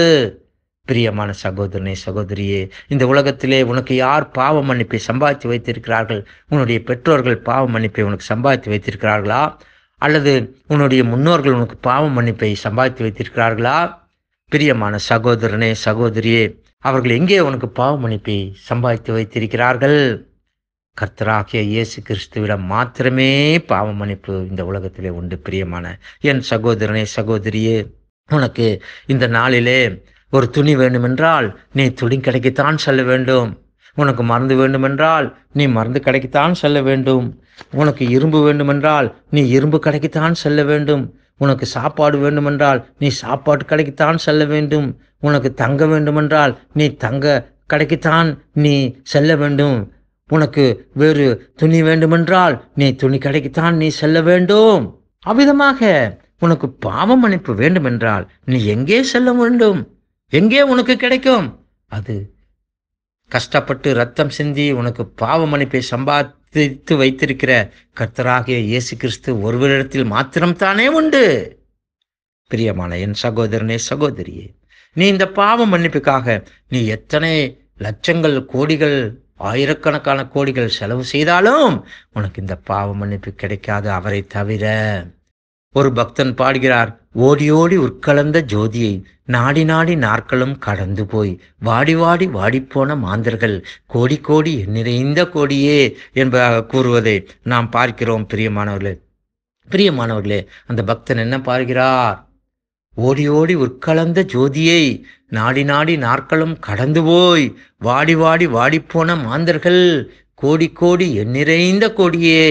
பிரியமான சகோதரனே சகோதரியே இந்த உலகத்திலே உனக்கு யார் பாவ மன்னிப்பை சம்பாதித்து வைத்திருக்கிறார்கள் உன்னுடைய பெற்றோர்கள் பாவ மன்னிப்பை உனக்கு சம்பாதித்து வைத்திருக்கிறார்களா அல்லது உன்னுடைய முன்னோர்கள் உனக்கு பாவ மன்னிப்பை சம்பாதித்து வைத்திருக்கிறார்களா பிரியமான சகோதரனே சகோதரியே அவர்கள் எங்கே உனக்கு பாவ மன்னிப்பை சம்பாதித்து வைத்திருக்கிறார்கள் கர்த்தராகிய இயேசு கிறிஸ்துவிடம் மாத்திரமே பாவ மன்னிப்பு இந்த உலகத்திலே உண்டு பிரியமான என் சகோதரனே சகோதரியே உனக்கு இந்த நாளிலே ஒரு துணி வேண்டுமென்றால் நீ துணி கடைக்குத்தான் செல்ல வேண்டும் உனக்கு மருந்து வேண்டுமென்றால் நீ மருந்து கடைக்குத்தான் செல்ல வேண்டும் உனக்கு இரும்பு வேண்டுமென்றால் நீ இரும்பு கடைக்குத்தான் செல்ல வேண்டும் உனக்கு சாப்பாடு வேண்டுமென்றால் நீ சாப்பாட்டு கடைக்குத்தான் செல்ல வேண்டும் உனக்கு தங்க வேண்டுமென்றால் நீ தங்க கடைக்குத்தான் நீ செல்ல வேண்டும் உனக்கு வேறு துணி வேண்டுமென்றால் நீ துணி கடைக்குத்தான் நீ செல்ல வேண்டும் அவ்விதமாக உனக்கு பாவம் அனுப்பு வேண்டுமென்றால் நீ எங்கே செல்ல வேண்டும் எங்கே உனக்கு கிடைக்கும் அது கஷ்டப்பட்டு ரத்தம் சிந்தி உனக்கு பாவ மன்னிப்பை சம்பாதித்து வைத்திருக்கிற கர்த்தராகிய இயேசு கிறிஸ்து ஒருவரிடத்தில் மாத்திரம்தானே உண்டு பிரியமான என் சகோதரனே சகோதரியே நீ இந்த பாவ மன்னிப்புக்காக நீ எத்தனை லட்சங்கள் கோடிகள் ஆயிரக்கணக்கான கோடிகள் செலவு செய்தாலும் உனக்கு இந்த பாவ மன்னிப்பு கிடைக்காது அவரை தவிர ஒரு பக்தன் பாடுகிறார் ஓடி ஓடி உட்கலந்த ஜோதியை நாடி நாடி நாற்களும் கடந்து போய் வாடி வாடி வாடிப்போன மாந்தர்கள் கோடி கோடி நிறைந்த கோடியே என்பதாக கூறுவதை நாம் பார்க்கிறோம் பிரியமானவர்களே பிரியமானவர்களே அந்த பக்தன் என்ன பார்க்கிறார் ஓடி ஓடி உட்கலந்த ஜோதியை நாடி நாடி நாற்களும் கடந்து போய் வாடி வாடி வாடிப்போன மாந்தர்கள் கோடி கோடி நிறைந்த கோடியே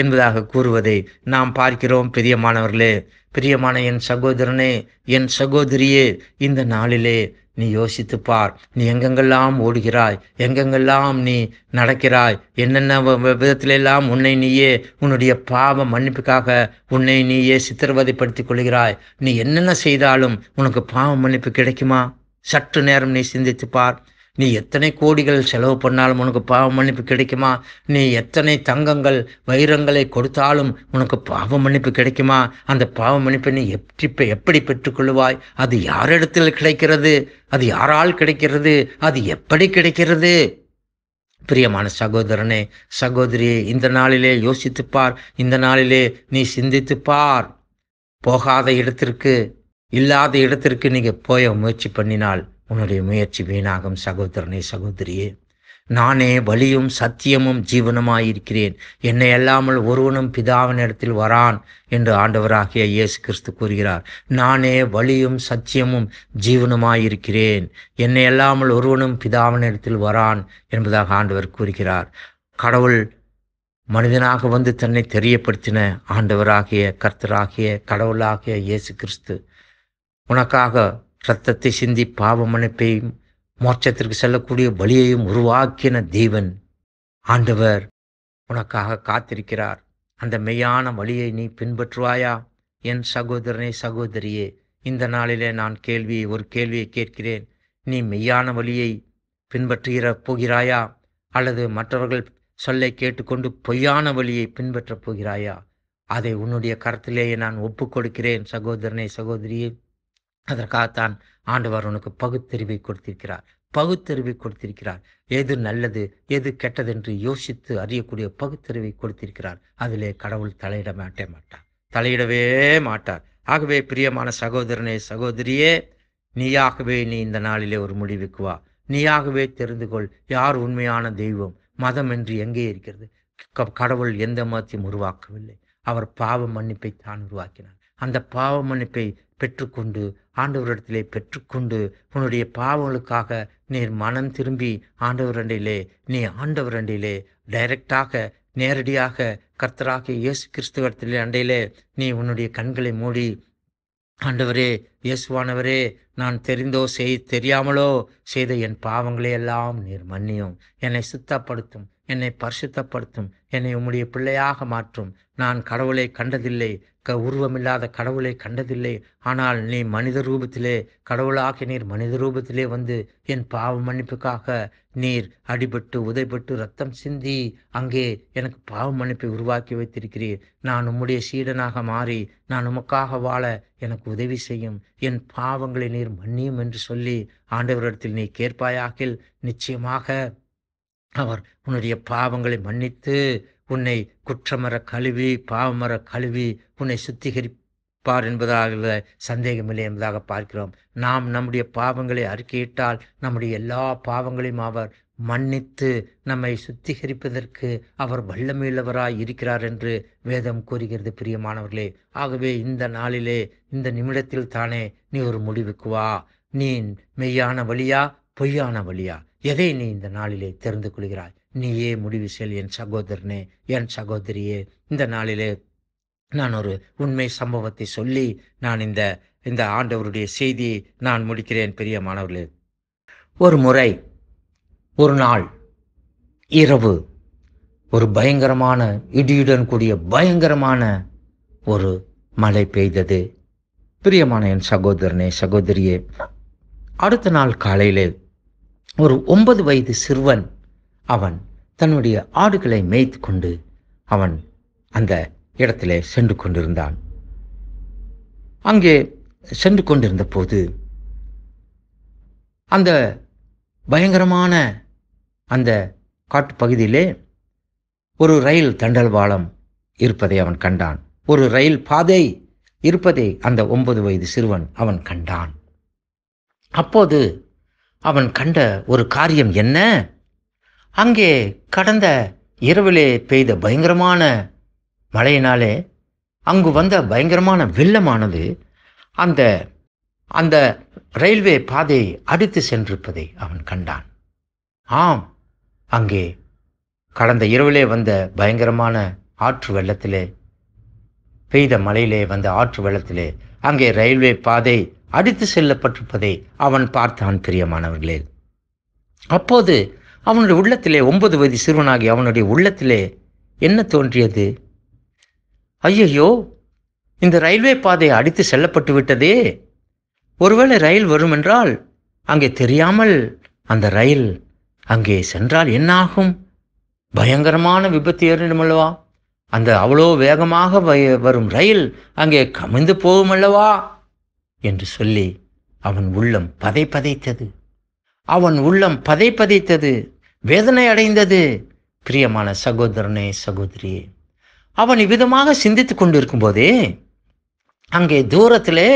என்பதாக கூறுவதை நாம் பார்க்கிறோம் பிரியமானவர்களே பிரியமான என் சகோதரனே என் சகோதரியே இந்த நாளிலே நீ யோசித்து பார் நீ எங்கெங்கெல்லாம் ஓடுகிறாய் எங்கெங்கெல்லாம் நீ நடக்கிறாய் என்னென்ன விதத்திலெல்லாம் உன்னை நீயே உன்னுடைய பாவ மன்னிப்புக்காக உன்னை நீயே சித்திரவதைப்படுத்திக் கொள்கிறாய் நீ என்னென்ன செய்தாலும் உனக்கு பாவ மன்னிப்பு கிடைக்குமா சற்று நேரம் நீ சிந்தித்து பார் நீ எத்தனை கோடிகள் செலவு பண்ணாலும் உனக்கு பாவ மன்னிப்பு கிடைக்குமா நீ எத்தனை தங்கங்கள் வைரங்களை கொடுத்தாலும் உனக்கு பாவ மன்னிப்பு கிடைக்குமா அந்த பாவ மன்னிப்பை நீ எப்படி எப்படி பெற்றுக்கொள்வாய் அது யாரிடத்தில் கிடைக்கிறது அது யாரால் கிடைக்கிறது அது எப்படி கிடைக்கிறது பிரியமான சகோதரனே சகோதரியே இந்த நாளிலே யோசித்துப்பார் இந்த நாளிலே நீ சிந்தித்துப்பார் போகாத இடத்திற்கு இல்லாத இடத்திற்கு நீங்கள் போய முயற்சி பண்ணினால் உன்னுடைய முயற்சி வீணாகும் சகோதரனே சகோதரியே நானே வழியும் சத்தியமும் ஜீவனமாயிருக்கிறேன் என்னை அல்லாமல் ஒருவனும் பிதாவின் இடத்தில் வரான் என்று ஆண்டவராகிய இயேசு கிறிஸ்து கூறுகிறார் நானே வழியும் சத்தியமும் ஜீவனமாயிருக்கிறேன் என்னை அல்லாமல் ஒருவனும் பிதாவின் இடத்தில் வரான் என்பதாக ஆண்டவர் கூறுகிறார் கடவுள் மனிதனாக வந்து தன்னை தெரியப்படுத்தின ஆண்டவராகிய கர்த்தராகிய கடவுளாகிய இயேசு கிறிஸ்து உனக்காக ரத்தத்தை சிந்தி பாவ மன்னிப்பையும் மோட்சத்திற்கு செல்லக்கூடிய வழியையும் உருவாக்கின தேவன் ஆண்டவர் உனக்காக காத்திருக்கிறார் அந்த மெய்யான வழியை நீ பின்பற்றுவாயா என் சகோதரனே சகோதரியே இந்த நாளிலே நான் கேள்வியை ஒரு கேள்வியை கேட்கிறேன் நீ மெய்யான வழியை பின்பற்றுகிற போகிறாயா அல்லது மற்றவர்கள் சொல்லை கேட்டுக்கொண்டு பொய்யான வழியை பின்பற்றப் போகிறாயா அதை உன்னுடைய கருத்திலேயே நான் ஒப்புக்கொடுக்கிறேன் சகோதரனே சகோதரியே அதற்காகத்தான் ஆண்டவர் உனக்கு பகுத்தறிவை கொடுத்திருக்கிறார் பகுத்தறிவை கொடுத்திருக்கிறார் எது நல்லது எது கெட்டது என்று யோசித்து அறியக்கூடிய பகுத்தறிவை கொடுத்திருக்கிறார் அதிலே கடவுள் தலையிட மாட்டே மாட்டார் தலையிடவே மாட்டார் ஆகவே பிரியமான சகோதரனே சகோதரியே நீயாகவே நீ இந்த நாளிலே ஒரு முடிவுக்கு வா நீயாகவே தெரிந்து கொள் யார் உண்மையான தெய்வம் மதம் என்று எங்கே இருக்கிறது கடவுள் எந்த மதத்தையும் உருவாக்கவில்லை அவர் பாவ மன்னிப்பை தான் உருவாக்கினார் அந்த பாவ மன்னிப்பை பெற்றுக்கொண்டு ஆண்டவரிடத்திலே பெற்றுக்கொண்டு உன்னுடைய பாவங்களுக்காக நீர் மனம் திரும்பி ஆண்டவரண்டிலே நீ ஆண்டவரண்டிலே டைரக்டாக நேரடியாக கர்த்தராக இயேசு கிறிஸ்துவத்திலே அண்டையிலே நீ உன்னுடைய கண்களை மூடி ஆண்டவரே இயேசுவானவரே நான் தெரிந்தோ செய் தெரியாமலோ செய்த என் பாவங்களையெல்லாம் நீர் மன்னியும் என்னை சுத்தப்படுத்தும் என்னை பரிசுத்தப்படுத்தும் என்னை உம்முடைய பிள்ளையாக மாற்றும் நான் கடவுளை கண்டதில்லை க உருவமில்லாத கடவுளை கண்டதில்லை ஆனால் நீ மனித ரூபத்திலே கடவுளாகி நீர் மனித ரூபத்திலே வந்து என் பாவ மன்னிப்புக்காக நீர் அடிபட்டு உதைப்பட்டு ரத்தம் சிந்தி அங்கே எனக்கு பாவ மன்னிப்பை உருவாக்கி வைத்திருக்கிறீர் நான் உம்முடைய சீடனாக மாறி நான் உமக்காக வாழ எனக்கு உதவி செய்யும் என் பாவங்களை நீர் மன்னியும் என்று சொல்லி ஆண்டவரிடத்தில் நீ கேட்பாயாகில் நிச்சயமாக அவர் உன்னுடைய பாவங்களை மன்னித்து உன்னை குற்றமர கழுவி பாவமர கழுவி உன்னை சுத்திகரிப்பார் என்பதாக சந்தேகமில்லை என்பதாக பார்க்கிறோம் நாம் நம்முடைய பாவங்களை அறிக்கையிட்டால் நம்முடைய எல்லா பாவங்களையும் அவர் மன்னித்து நம்மை சுத்திகரிப்பதற்கு அவர் வல்லமையுள்ளவராய் இருக்கிறார் என்று வேதம் கூறுகிறது பிரியமானவர்களே ஆகவே இந்த நாளிலே இந்த நிமிடத்தில் தானே நீ ஒரு முடிவுக்கு வா நீ மெய்யான வழியா பொய்யான வழியா எதை நீ இந்த நாளிலே தெரிந்து கொள்கிறாய் நீயே முடிவு செல் என் சகோதரனே என் சகோதரியே இந்த நாளிலே நான் ஒரு உண்மை சம்பவத்தை சொல்லி நான் இந்த இந்த ஆண்டவருடைய செய்தியை நான் முடிக்கிறேன் பெரிய மாணவர்களே ஒரு முறை ஒரு நாள் இரவு ஒரு பயங்கரமான இடியுடன் கூடிய பயங்கரமான ஒரு மழை பெய்தது பிரியமான என் சகோதரனே சகோதரியே அடுத்த நாள் காலையிலே ஒரு ஒன்பது வயது சிறுவன் அவன் தன்னுடைய ஆடுகளை மேய்த்து கொண்டு அவன் அந்த இடத்திலே சென்று கொண்டிருந்தான் அங்கே சென்று கொண்டிருந்த போது அந்த பயங்கரமான அந்த காட்டுப்பகுதியிலே ஒரு ரயில் தண்டல்வாளம் இருப்பதை அவன் கண்டான் ஒரு ரயில் பாதை இருப்பதை அந்த ஒன்பது வயது சிறுவன் அவன் கண்டான் அப்போது அவன் கண்ட ஒரு காரியம் என்ன அங்கே கடந்த இரவிலே பெய்த பயங்கரமான மழையினாலே அங்கு வந்த பயங்கரமான வெள்ளமானது அந்த அந்த ரயில்வே பாதையை அடித்து சென்றிருப்பதை அவன் கண்டான் ஆம் அங்கே கடந்த இரவிலே வந்த பயங்கரமான ஆற்று வெள்ளத்திலே பெய்த மழையிலே வந்த ஆற்று வெள்ளத்திலே அங்கே ரயில்வே பாதை அடித்து செல்லப்பட்டிருப்பதை அவன் பார்த்தான் பிரியமானவர்களே அப்போது அவனுடைய உள்ளத்திலே ஒன்பது வயது சிறுவனாகி அவனுடைய உள்ளத்திலே என்ன தோன்றியது ஐயையோ இந்த ரயில்வே பாதை அடித்து செல்லப்பட்டு விட்டதே ஒருவேளை ரயில் வரும் என்றால் அங்கே தெரியாமல் அந்த ரயில் அங்கே சென்றால் என்னாகும் பயங்கரமான விபத்து அல்லவா அந்த அவ்வளோ வேகமாக வரும் ரயில் அங்கே கமிழ்ந்து போகும் அல்லவா என்று சொல்லி அவன் உள்ளம் பதை பதைத்தது அவன் உள்ளம் பதை பதைத்தது வேதனை அடைந்தது பிரியமான சகோதரனே சகோதரியே அவன் இவ்விதமாக சிந்தித்து கொண்டிருக்கும் போதே அங்கே தூரத்திலே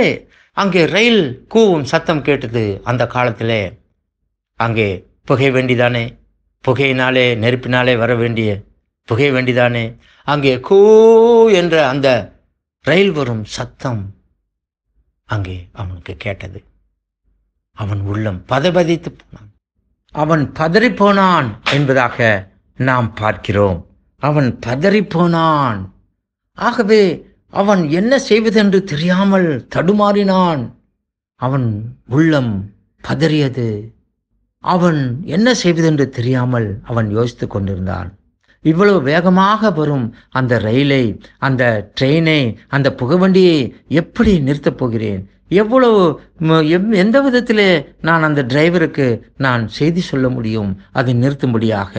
அங்கே ரயில் கூவும் சத்தம் கேட்டது அந்த காலத்திலே அங்கே புகை வேண்டிதானே புகையினாலே நெருப்பினாலே வர வேண்டிய புகை வேண்டிதானே அங்கே கூ என்ற அந்த ரயில் வரும் சத்தம் அங்கே அவனுக்கு கேட்டது அவன் உள்ளம் பதபதித்து போனான் அவன் பதறிப்போனான் என்பதாக நாம் பார்க்கிறோம் அவன் பதறிப்போனான் ஆகவே அவன் என்ன செய்வதென்று தெரியாமல் தடுமாறினான் அவன் உள்ளம் பதறியது அவன் என்ன செய்வதென்று தெரியாமல் அவன் யோசித்துக் கொண்டிருந்தான் இவ்வளவு வேகமாக வரும் அந்த ரயிலை அந்த ட்ரெயினை அந்த புகவண்டியை எப்படி நிறுத்தப் போகிறேன் எவ்வளவு எந்த விதத்திலே நான் அந்த டிரைவருக்கு நான் செய்தி சொல்ல முடியும் அதை நிறுத்தும்படியாக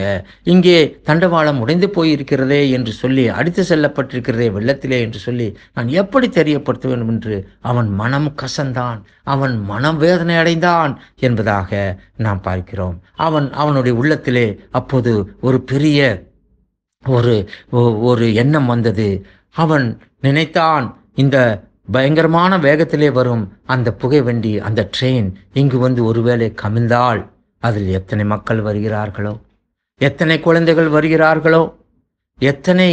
இங்கே தண்டவாளம் உடைந்து போயிருக்கிறதே என்று சொல்லி அடித்து செல்லப்பட்டிருக்கிறதே வெள்ளத்திலே என்று சொல்லி நான் எப்படி தெரியப்படுத்த வேண்டும் என்று அவன் மனம் கசந்தான் அவன் மனம் வேதனை அடைந்தான் என்பதாக நாம் பார்க்கிறோம் அவன் அவனுடைய உள்ளத்திலே அப்போது ஒரு பெரிய ஒரு ஒரு எண்ணம் வந்தது அவன் நினைத்தான் இந்த பயங்கரமான வேகத்திலே வரும் அந்த புகை வண்டி அந்த ட்ரெயின் இங்கு வந்து ஒருவேளை கமிழ்ந்தால் அதில் எத்தனை மக்கள் வருகிறார்களோ எத்தனை குழந்தைகள் வருகிறார்களோ எத்தனை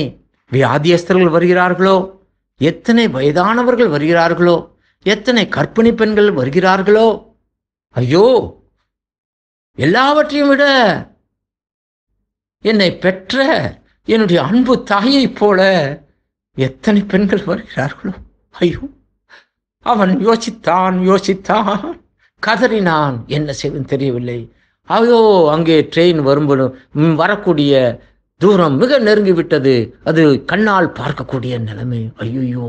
வியாதியஸ்தர்கள் வருகிறார்களோ எத்தனை வயதானவர்கள் வருகிறார்களோ எத்தனை கற்பிணி பெண்கள் வருகிறார்களோ ஐயோ எல்லாவற்றையும் விட என்னை பெற்ற என்னுடைய அன்பு தாயைப் போல எத்தனை பெண்கள் வருகிறார்களோ ஐயோ அவன் யோசித்தான் யோசித்தான் கதறினான் என்ன செய்வதுன்னு தெரியவில்லை ஐயோ அங்கே ட்ரெயின் வரும்போது வரக்கூடிய தூரம் மிக நெருங்கி விட்டது அது கண்ணால் பார்க்கக்கூடிய நிலைமை ஐயோ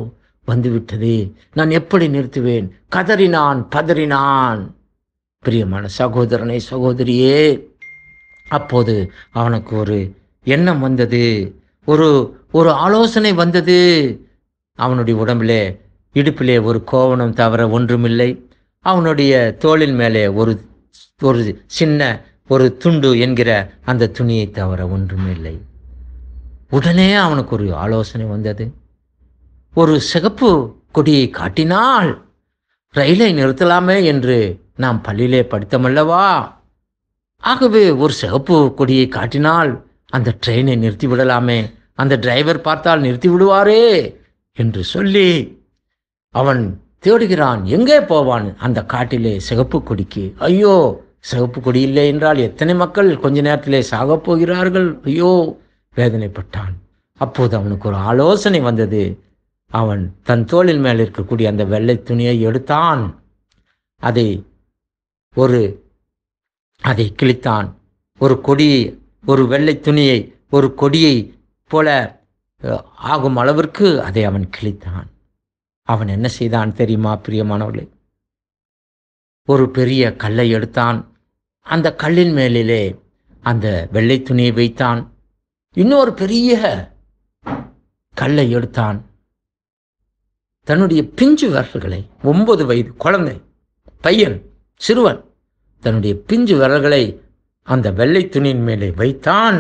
வந்துவிட்டது நான் எப்படி நிறுத்துவேன் கதறினான் பதறினான் பிரியமான சகோதரனை சகோதரியே அப்போது அவனுக்கு ஒரு எண்ணம் வந்தது ஒரு ஒரு ஆலோசனை வந்தது அவனுடைய உடம்பிலே இடுப்பிலே ஒரு கோவணம் தவிர ஒன்றுமில்லை அவனுடைய தோளின் மேலே ஒரு ஒரு சின்ன ஒரு துண்டு என்கிற அந்த துணியை தவிர ஒன்றுமில்லை உடனே அவனுக்கு ஒரு ஆலோசனை வந்தது ஒரு சிகப்பு கொடியை காட்டினால் ரயிலை நிறுத்தலாமே என்று நாம் பள்ளியிலே படித்தமல்லவா ஆகவே ஒரு சிகப்பு கொடியை காட்டினால் அந்த ட்ரெயினை நிறுத்தி விடலாமே அந்த டிரைவர் பார்த்தால் நிறுத்தி விடுவாரே என்று சொல்லி அவன் தேடுகிறான் எங்கே போவான் அந்த காட்டிலே சிகப்பு கொடிக்கு ஐயோ சிகப்பு கொடி இல்லை என்றால் எத்தனை மக்கள் கொஞ்ச நேரத்திலே சாகப் போகிறார்கள் ஐயோ வேதனைப்பட்டான் அப்போது அவனுக்கு ஒரு ஆலோசனை வந்தது அவன் தன் தோளில் மேல் இருக்கக்கூடிய அந்த வெள்ளை துணியை எடுத்தான் அதை ஒரு அதை கிழித்தான் ஒரு கொடியை ஒரு வெள்ளை துணியை ஒரு கொடியை போல ஆகும் அளவிற்கு அதை அவன் கிழித்தான் அவன் என்ன செய்தான் தெரியுமா பிரியமானவர்களே ஒரு பெரிய கல்லை எடுத்தான் அந்த கல்லின் மேலிலே அந்த வெள்ளை துணியை வைத்தான் இன்னொரு பெரிய கல்லை எடுத்தான் தன்னுடைய பிஞ்சு விரல்களை ஒன்பது வயது குழந்தை பையன் சிறுவன் தன்னுடைய பிஞ்சு விரல்களை அந்த வெள்ளை துணியின் மேலே வைத்தான்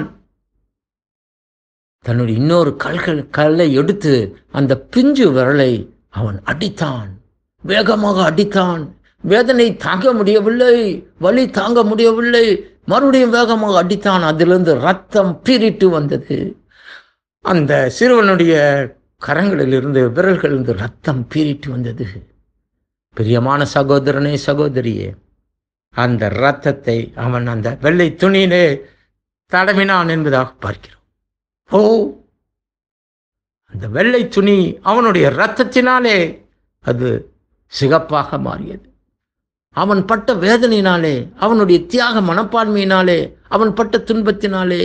தன்னுடைய இன்னொரு கல்கள் கல்லை எடுத்து அந்த பிஞ்சு விரலை அவன் அடித்தான் வேகமாக அடித்தான் வேதனை தாங்க முடியவில்லை வலி தாங்க முடியவில்லை மறுபடியும் வேகமாக அடித்தான் அதிலிருந்து ரத்தம் பீரிட்டு வந்தது அந்த சிறுவனுடைய கரங்களிலிருந்து விரல்களிலிருந்து ரத்தம் பீரிட்டு வந்தது பிரியமான சகோதரனே சகோதரியே அந்த இரத்தத்தை அவன் அந்த வெள்ளை துணியிலே தடவினான் என்பதாக பார்க்கிறோம் ஓ அந்த வெள்ளை துணி அவனுடைய இரத்தத்தினாலே அது சிகப்பாக மாறியது அவன் பட்ட வேதனையினாலே அவனுடைய தியாக மனப்பான்மையினாலே அவன் பட்ட துன்பத்தினாலே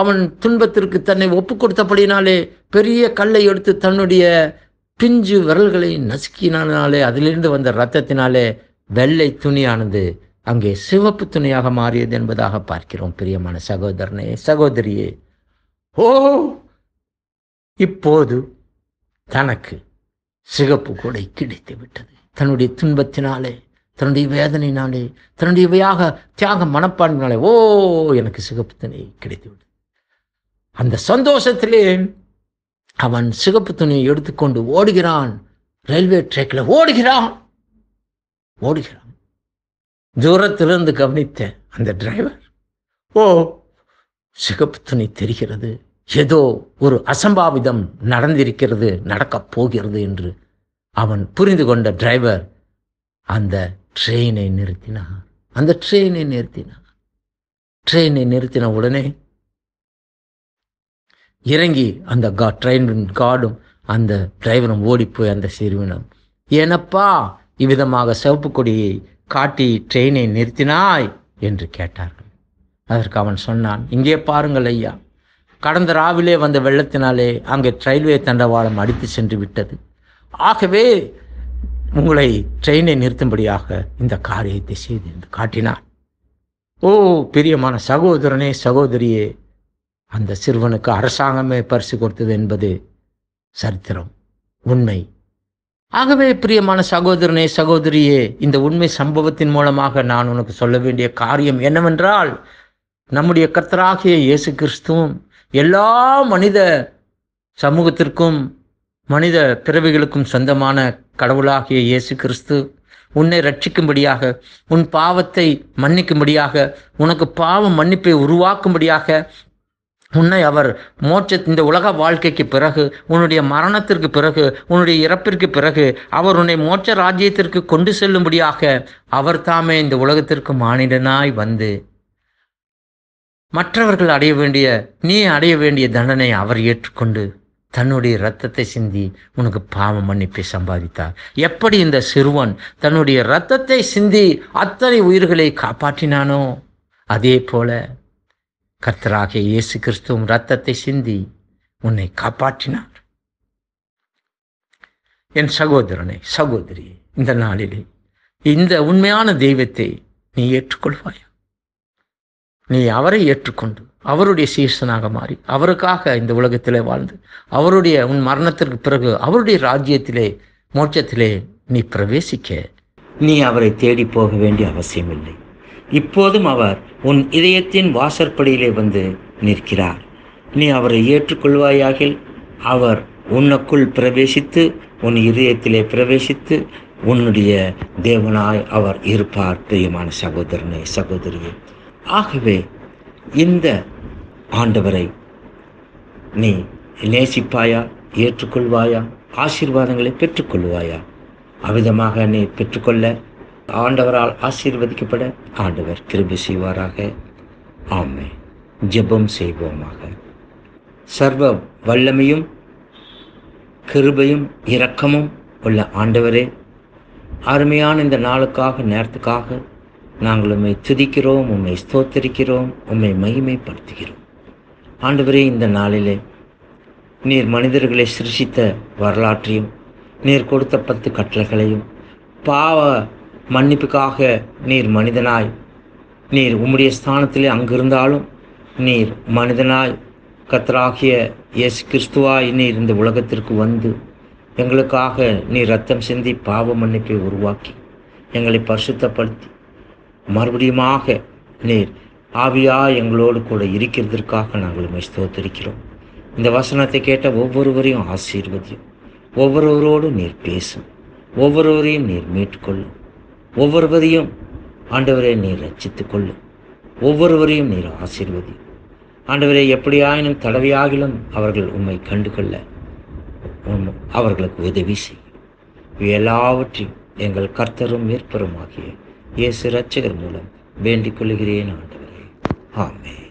அவன் துன்பத்திற்கு தன்னை ஒப்பு கொடுத்தபடினாலே பெரிய கல்லை எடுத்து தன்னுடைய பிஞ்சு விரல்களை நசுக்கினாலே அதிலிருந்து வந்த இரத்தத்தினாலே வெள்ளை துணியானது அங்கே சிவப்பு துணையாக மாறியது என்பதாக பார்க்கிறோம் பிரியமான சகோதரனே சகோதரியே ஓ இப்போது தனக்கு சிகப்பு கூடை கிடைத்து விட்டது தன்னுடைய துன்பத்தினாலே தன்னுடைய வேதனையினாலே தன்னுடைய வியாக தியாக மனப்பான்மையினாலே ஓ எனக்கு சிகப்பு துணி கிடைத்து விட்டது அந்த சந்தோஷத்திலே அவன் சிகப்பு துணியை எடுத்துக்கொண்டு ஓடுகிறான் ரயில்வே ட்ரேக்கில் ஓடுகிறான் ஓடுகிறான் தூரத்திலிருந்து கவனித்தேன் அந்த டிரைவர் ஓ சிகப்பு துணி தெரிகிறது ஏதோ ஒரு அசம்பாவிதம் நடந்திருக்கிறது நடக்கப் போகிறது என்று அவன் புரிந்து கொண்ட டிரைவர் அந்த ட்ரெயினை நிறுத்தினார் அந்த ட்ரெயினை நிறுத்தினார் ட்ரெயினை நிறுத்தின உடனே இறங்கி அந்த கா ட்ரெயின் காடும் அந்த டிரைவரும் ஓடி போய் அந்த சிறுவனும் ஏனப்பா இவ்விதமாக சிவப்பு கொடியை காட்டி ட்ரெயினை நிறுத்தினாய் என்று கேட்டார்கள் அதற்கு அவன் சொன்னான் இங்கே பாருங்கள் ஐயா கடந்த ராவிலே வந்த வெள்ளத்தினாலே அங்கே ரயில்வே தண்டவாளம் அடித்து சென்று விட்டது ஆகவே உங்களை ட்ரெயினை நிறுத்தும்படியாக இந்த காரியத்தை செய்து என்று காட்டினான் ஓ பிரியமான சகோதரனே சகோதரியே அந்த சிறுவனுக்கு அரசாங்கமே பரிசு கொடுத்தது என்பது சரித்திரம் உண்மை ஆகவே பிரியமான சகோதரனே சகோதரியே இந்த உண்மை சம்பவத்தின் மூலமாக நான் உனக்கு சொல்ல வேண்டிய காரியம் என்னவென்றால் நம்முடைய கர்த்தராகிய இயேசு கிறிஸ்துவும் எல்லா மனித சமூகத்திற்கும் மனித பிறவிகளுக்கும் சொந்தமான கடவுளாகிய இயேசு கிறிஸ்து உன்னை ரட்சிக்கும்படியாக உன் பாவத்தை மன்னிக்கும்படியாக உனக்கு பாவ மன்னிப்பை உருவாக்கும்படியாக உன்னை அவர் மோட்ச இந்த உலக வாழ்க்கைக்கு பிறகு உன்னுடைய மரணத்திற்கு பிறகு உன்னுடைய இறப்பிற்கு பிறகு அவர் உன்னை மோட்ச ராஜ்யத்திற்கு கொண்டு செல்லும்படியாக அவர் தாமே இந்த உலகத்திற்கு மானிடனாய் வந்து மற்றவர்கள் அடைய வேண்டிய நீ அடைய வேண்டிய தண்டனை அவர் ஏற்றுக்கொண்டு தன்னுடைய இரத்தத்தை சிந்தி உனக்கு பாவ மன்னிப்பை சம்பாதித்தார் எப்படி இந்த சிறுவன் தன்னுடைய இரத்தத்தை சிந்தி அத்தனை உயிர்களை காப்பாற்றினானோ அதே போல கர்த்தராகிய இயேசு கிறிஸ்துவும் ரத்தத்தை சிந்தி உன்னை காப்பாற்றினார் என் சகோதரனை சகோதரி இந்த நாளிலே இந்த உண்மையான தெய்வத்தை நீ ஏற்றுக்கொள்வாய் நீ அவரை ஏற்றுக்கொண்டு அவருடைய சீசனாக மாறி அவருக்காக இந்த உலகத்திலே வாழ்ந்து அவருடைய உன் மரணத்திற்கு பிறகு அவருடைய ராஜ்யத்திலே மோட்சத்திலே நீ பிரவேசிக்க நீ அவரை தேடி போக வேண்டிய அவசியமில்லை இப்போதும் அவர் உன் இதயத்தின் வாசற்படியிலே வந்து நிற்கிறார் நீ அவரை ஏற்றுக்கொள்வாயாகில் அவர் உன்னுக்குள் பிரவேசித்து உன் இதயத்திலே பிரவேசித்து உன்னுடைய தேவனாய் அவர் இருப்பார் பிரியமான சகோதரனே சகோதரியே ஆகவே இந்த ஆண்டவரை நீ நேசிப்பாயா ஏற்றுக்கொள்வாயா ஆசீர்வாதங்களை பெற்றுக்கொள்வாயா அவ்விதமாக நீ பெற்றுக்கொள்ள ஆண்டவரால் ஆசீர்வதிக்கப்பட ஆண்டவர் கிருபி செய்வாராக ஆமை ஜெபம் செய்வோமாக சர்வ வல்லமையும் கிருபையும் இரக்கமும் உள்ள ஆண்டவரே அருமையான இந்த நாளுக்காக நேரத்துக்காக நாங்கள் உண்மை துதிக்கிறோம் உண்மை ஸ்தோத்தரிக்கிறோம் உண்மை மகிமைப்படுத்துகிறோம் ஆண்டவரே இந்த நாளிலே நீர் மனிதர்களை சிருஷித்த வரலாற்றையும் நீர் கொடுத்த பத்து கட்டளைகளையும் பாவ மன்னிப்புக்காக நீர் மனிதனாய் நீர் உம்முடைய ஸ்தானத்திலே அங்கிருந்தாலும் நீர் மனிதனாய் கத்தராகிய இயேசு கிறிஸ்துவாய் நீர் இந்த உலகத்திற்கு வந்து எங்களுக்காக நீ ரத்தம் சிந்தி பாவ மன்னிப்பை உருவாக்கி எங்களை பரிசுத்தப்படுத்தி மறுபடியுமாக நீர் ஆவியா எங்களோடு கூட இருக்கிறதற்காக நாங்கள் உண்மை இந்த வசனத்தை கேட்ட ஒவ்வொருவரையும் ஆசீர்வதியும் ஒவ்வொருவரோடும் நீர் பேசும் ஒவ்வொருவரையும் நீர் மீட்கொள்ளும் ஒவ்வொருவரையும் ஆண்டவரே நீர் ரச்சித்து கொள்ளும் ஒவ்வொருவரையும் நீர் ஆசீர்வதி ஆண்டவரே எப்படியாயினும் தடவையாகிலும் அவர்கள் உண்மை கண்டுகொள்ள அவர்களுக்கு உதவி செய்யும் எல்லாவற்றையும் எங்கள் கர்த்தரும் மேற்பரும் ஆகிய இயேசு ரட்சகர் மூலம் வேண்டிக் கொள்கிறேன் ஆண்டவரே ஆமே